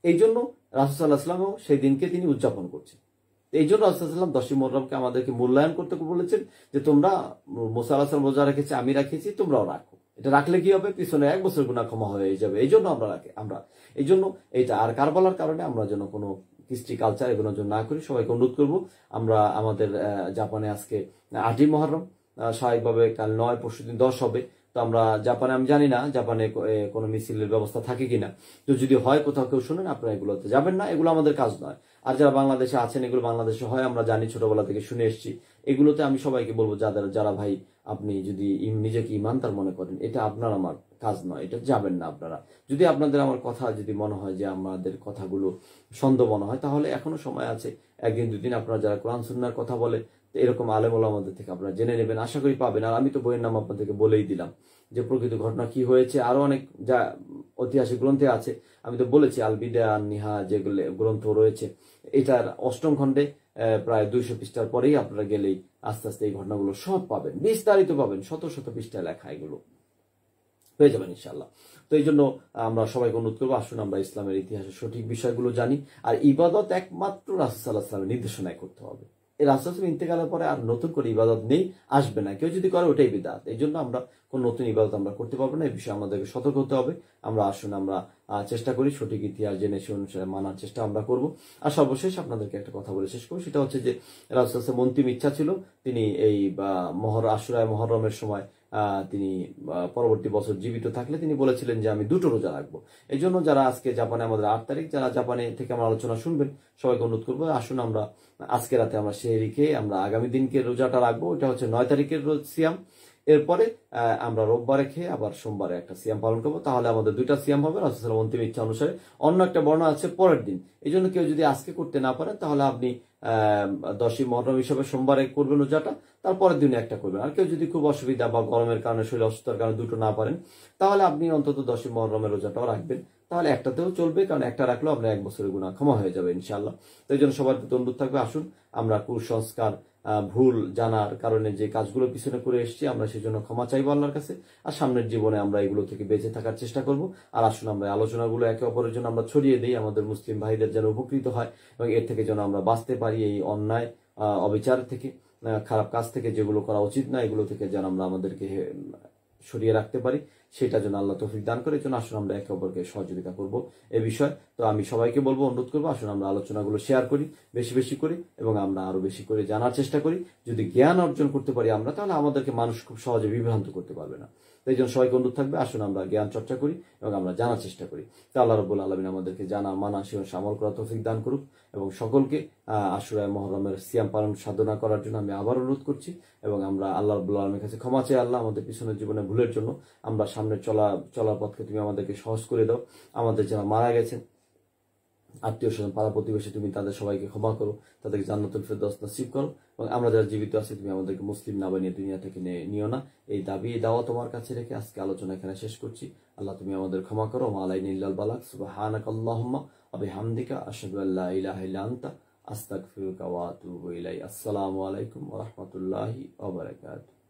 এই জন্য রাসুসাল্লাহামও সেই দিনকে তিনি উদযাপন করছেন এই জন্য রাসুসাল্লাম দশই মহরমকে আমাদেরকে মূল্যায়ন করতে বলেছেন যে তোমরা মুসা আল্লাহ রোজা রেখেছি আমি রাখেছি তোমরাও রাখো এটা রাখলে কি হবে পিছনে এক বছর গুণা ক্ষমা হয়ে যাবে এই জন্য আমরা আমরা এই জন্য এটা আর কারবালার কারণে আমরা যেন কোনো হিস্ট্রি কালচার এগুলোর জন্য না করি সবাইকে অনুরোধ করবো আমরা আমাদের জাপানে আজকে আটই মহরম স্বাভাবিকভাবে কাল নয় পরশু দিন দশ হবে তো আমরা জাপানে আমি জানি না জাপানে কোনো মিছিলের ব্যবস্থা থাকে কিনা তো যদি হয় কোথাও কেউ শুনেন আপনারা এগুলোতে যাবেন না এগুলো আমাদের কাজ নয় আর যারা বাংলাদেশে আছেন এগুলো বাংলাদেশে হয় আমরা জানি ছোটবেলা থেকে শুনে এসেছি এগুলোতে আমি সবাইকে বলবো যাদের যারা ভাই আপনি যদি নিজেকে তার মনে করেন এটা আপনার আমার কাজ নয় এটা যাবেন না আপনারা যদি আপনাদের আমার কথা যদি মনে হয় যে আমাদের কথাগুলো সন্দেহ মনে হয় তাহলে এখনো সময় আছে একদিন দুদিন আপনারা যারা কোরআন সুন্নার কথা বলে এরকম আলেমল আমাদের থেকে আপনারা জেনে নেবেন আশা করি পাবেন আর আমি তো বইয়ের নাম আপনাদেরকে বলেই দিলাম যে প্রকৃত ঘটনা কি হয়েছে আরো অনেক যা ঐতিহাসিক গ্রন্থে আছে আমি তো বলেছি আলবিদা নিহা যেগুলো গ্রন্থ রয়েছে এটার অষ্টম খণ্ডে প্রায় দুইশো পৃষ্ঠার পরেই আপনারা গেলেই আস্তে আস্তে এই ঘটনাগুলো সব পাবেন বিস্তারিত পাবেন শত শত পৃষ্ঠা লেখা এগুলো হয়ে যাবেন ইনশাল্লাহ তো এই জন্য আমরা সবাইকে অনুরোধ করবো আসুন আমরা ইসলামের ইতিহাসের সঠিক বিষয়গুলো জানি আর ইবাদত একমাত্র রাসুসাল্লাহ নির্দেশনায় করতে হবে এই রাসুল ইন্তেকালের পরে আর নতুন করে ইবাদত নেই আসবে না কেউ যদি করে ওটাই বিদাত এই জন্য আমরা কোনো নতুন ইবাদত আমরা করতে পারবো না এই বিষয়ে আমাদেরকে সতর্ক হতে হবে আমরা আসুন আমরা চেষ্টা করি সঠিক ইতিহাস জেনে সে অনুসারে মানার চেষ্টা আমরা করব আর সর্বশেষ আপনাদেরকে একটা কথা বলে শেষ করবো সেটা হচ্ছে যে রাসুল মন্তিম ইচ্ছা ছিল তিনি এই মহর আশুরায় মহরমের সময় তিনি পরবর্তী বছর জীবিত থাকলে তিনি বলেছিলেন যে আমি দুটো রোজা রাখবো এই জন্য যারা আজকে জাপানে আমাদের আট তারিখ যারা জাপানে থেকে আমার আলোচনা শুনবেন সবাইকে অনুরোধ করবো আসুন আমরা আজকে রাতে আমরা সেই খেয়ে আমরা আগামী দিনকে রোজাটা রাখবো এটা হচ্ছে নয় তারিখের রোজ সিয়াম এরপরে আমরা রোববারে খেয়ে আবার সোমবারে একটা সিয়াম পালন করবো তাহলে আমাদের দুইটা সিয়াম হবে রাসুসালাম অন্তিম ইচ্ছা অনুসারে অন্য একটা বর্ণনা আছে পরের দিন এই জন্য কেউ যদি আজকে করতে না পারেন তাহলে আপনি দশই মহরম হিসাবে সোমবারে করবেন রোজাটা তারপরের দিনে একটা করবেন আর কেউ যদি খুব অসুবিধা বা গরমের কারণে শরীর অসুস্থতার কারণে দুটো না পারেন তাহলে আপনি অন্তত দশই মহরমের রোজাটাও রাখবেন তাহলে একটাতেও চলবে কারণ একটা রাখলেও আপনার এক বছরের গুণা ক্ষমা হয়ে যাবে ইনশাল্লাহ তো এই জন্য সবার প্রতি অনুরোধ থাকবে আসুন আমরা কুসংস্কার ভুল জানার কারণে যে কাজগুলো পিছনে করে এসছি আমরা সেজন্য ক্ষমা চাইবো আল্লাহর কাছে আর সামনের জীবনে আমরা এগুলো থেকে বেঁচে থাকার চেষ্টা করব আর আসুন আমরা আলোচনাগুলো একে অপরের জন্য আমরা ছড়িয়ে দিই আমাদের মুসলিম ভাইদের যেন উপকৃত হয় এবং এর থেকে যেন আমরা বাঁচতে পারি এই অন্যায় অবিচার থেকে খারাপ কাজ থেকে যেগুলো করা উচিত না এগুলো থেকে যেন আমরা আমাদেরকে সরিয়ে রাখতে পারি সেটা যেন আল্লাহ তৌফিক দান করে জন্য আসুন আমরা একে অপরকে সহযোগিতা করব এ বিষয় তো আমি সবাইকে বলবো অনুরোধ করবো আসুন আমরা আলোচনাগুলো শেয়ার করি বেশি বেশি করে এবং আমরা আরো বেশি করে জানার চেষ্টা করি যদি জ্ঞান অর্জন করতে পারি আমরা তাহলে আমাদেরকে মানুষ খুব সহজে বিভ্রান্ত করতে পারবে না তাই জন্য সবাইকে অনুরোধ থাকবে আসুন আমরা জ্ঞান চর্চা করি এবং আমরা জানার চেষ্টা করি তা আল্লাহ রবুল আলমিন আমাদেরকে জানা মানা সে সামল করা তৌফিক দান করুক এবং সকলকে আশুরায় মহরমের সিয়াম পালন সাধনা করার জন্য আমি আবার অনুরোধ করছি এবং আমরা আল্লাহ রবুল আলমের কাছে ক্ষমা চাই আল্লাহ আমাদের পিছনের জীবনে ভুলের জন্য আমরা সামনে চলা চলার পথকে তুমি আমাদেরকে সহজ করে দাও আমাদের যারা মারা গেছেন আত্মীয় স্বজন পাড়া প্রতিবেশী তুমি তাদের সবাইকে ক্ষমা করো তাদেরকে জান্নাতুল ফেরদৌস নসিব করো এবং আমরা যারা জীবিত আছি তুমি আমাদেরকে মুসলিম না বানিয়ে দুনিয়া থেকে নিও না এই দাবি দাওয়া তোমার কাছে রেখে আজকে আলোচনা এখানে শেষ করছি আল্লাহ তুমি আমাদের ক্ষমা করো মালাই ইল্লাল বালাক সুবহানাক আল্লাহুম্মা আবি হামদিকা আশহাদু আল্লা ইলাহা ইল্লা আনতা আস্তাগফিরুকা ওয়া আতুবু ইলাইহি আসসালামু আলাইকুম ওয়া রাহমাতুল্লাহি ওয়া বারাকাতুহু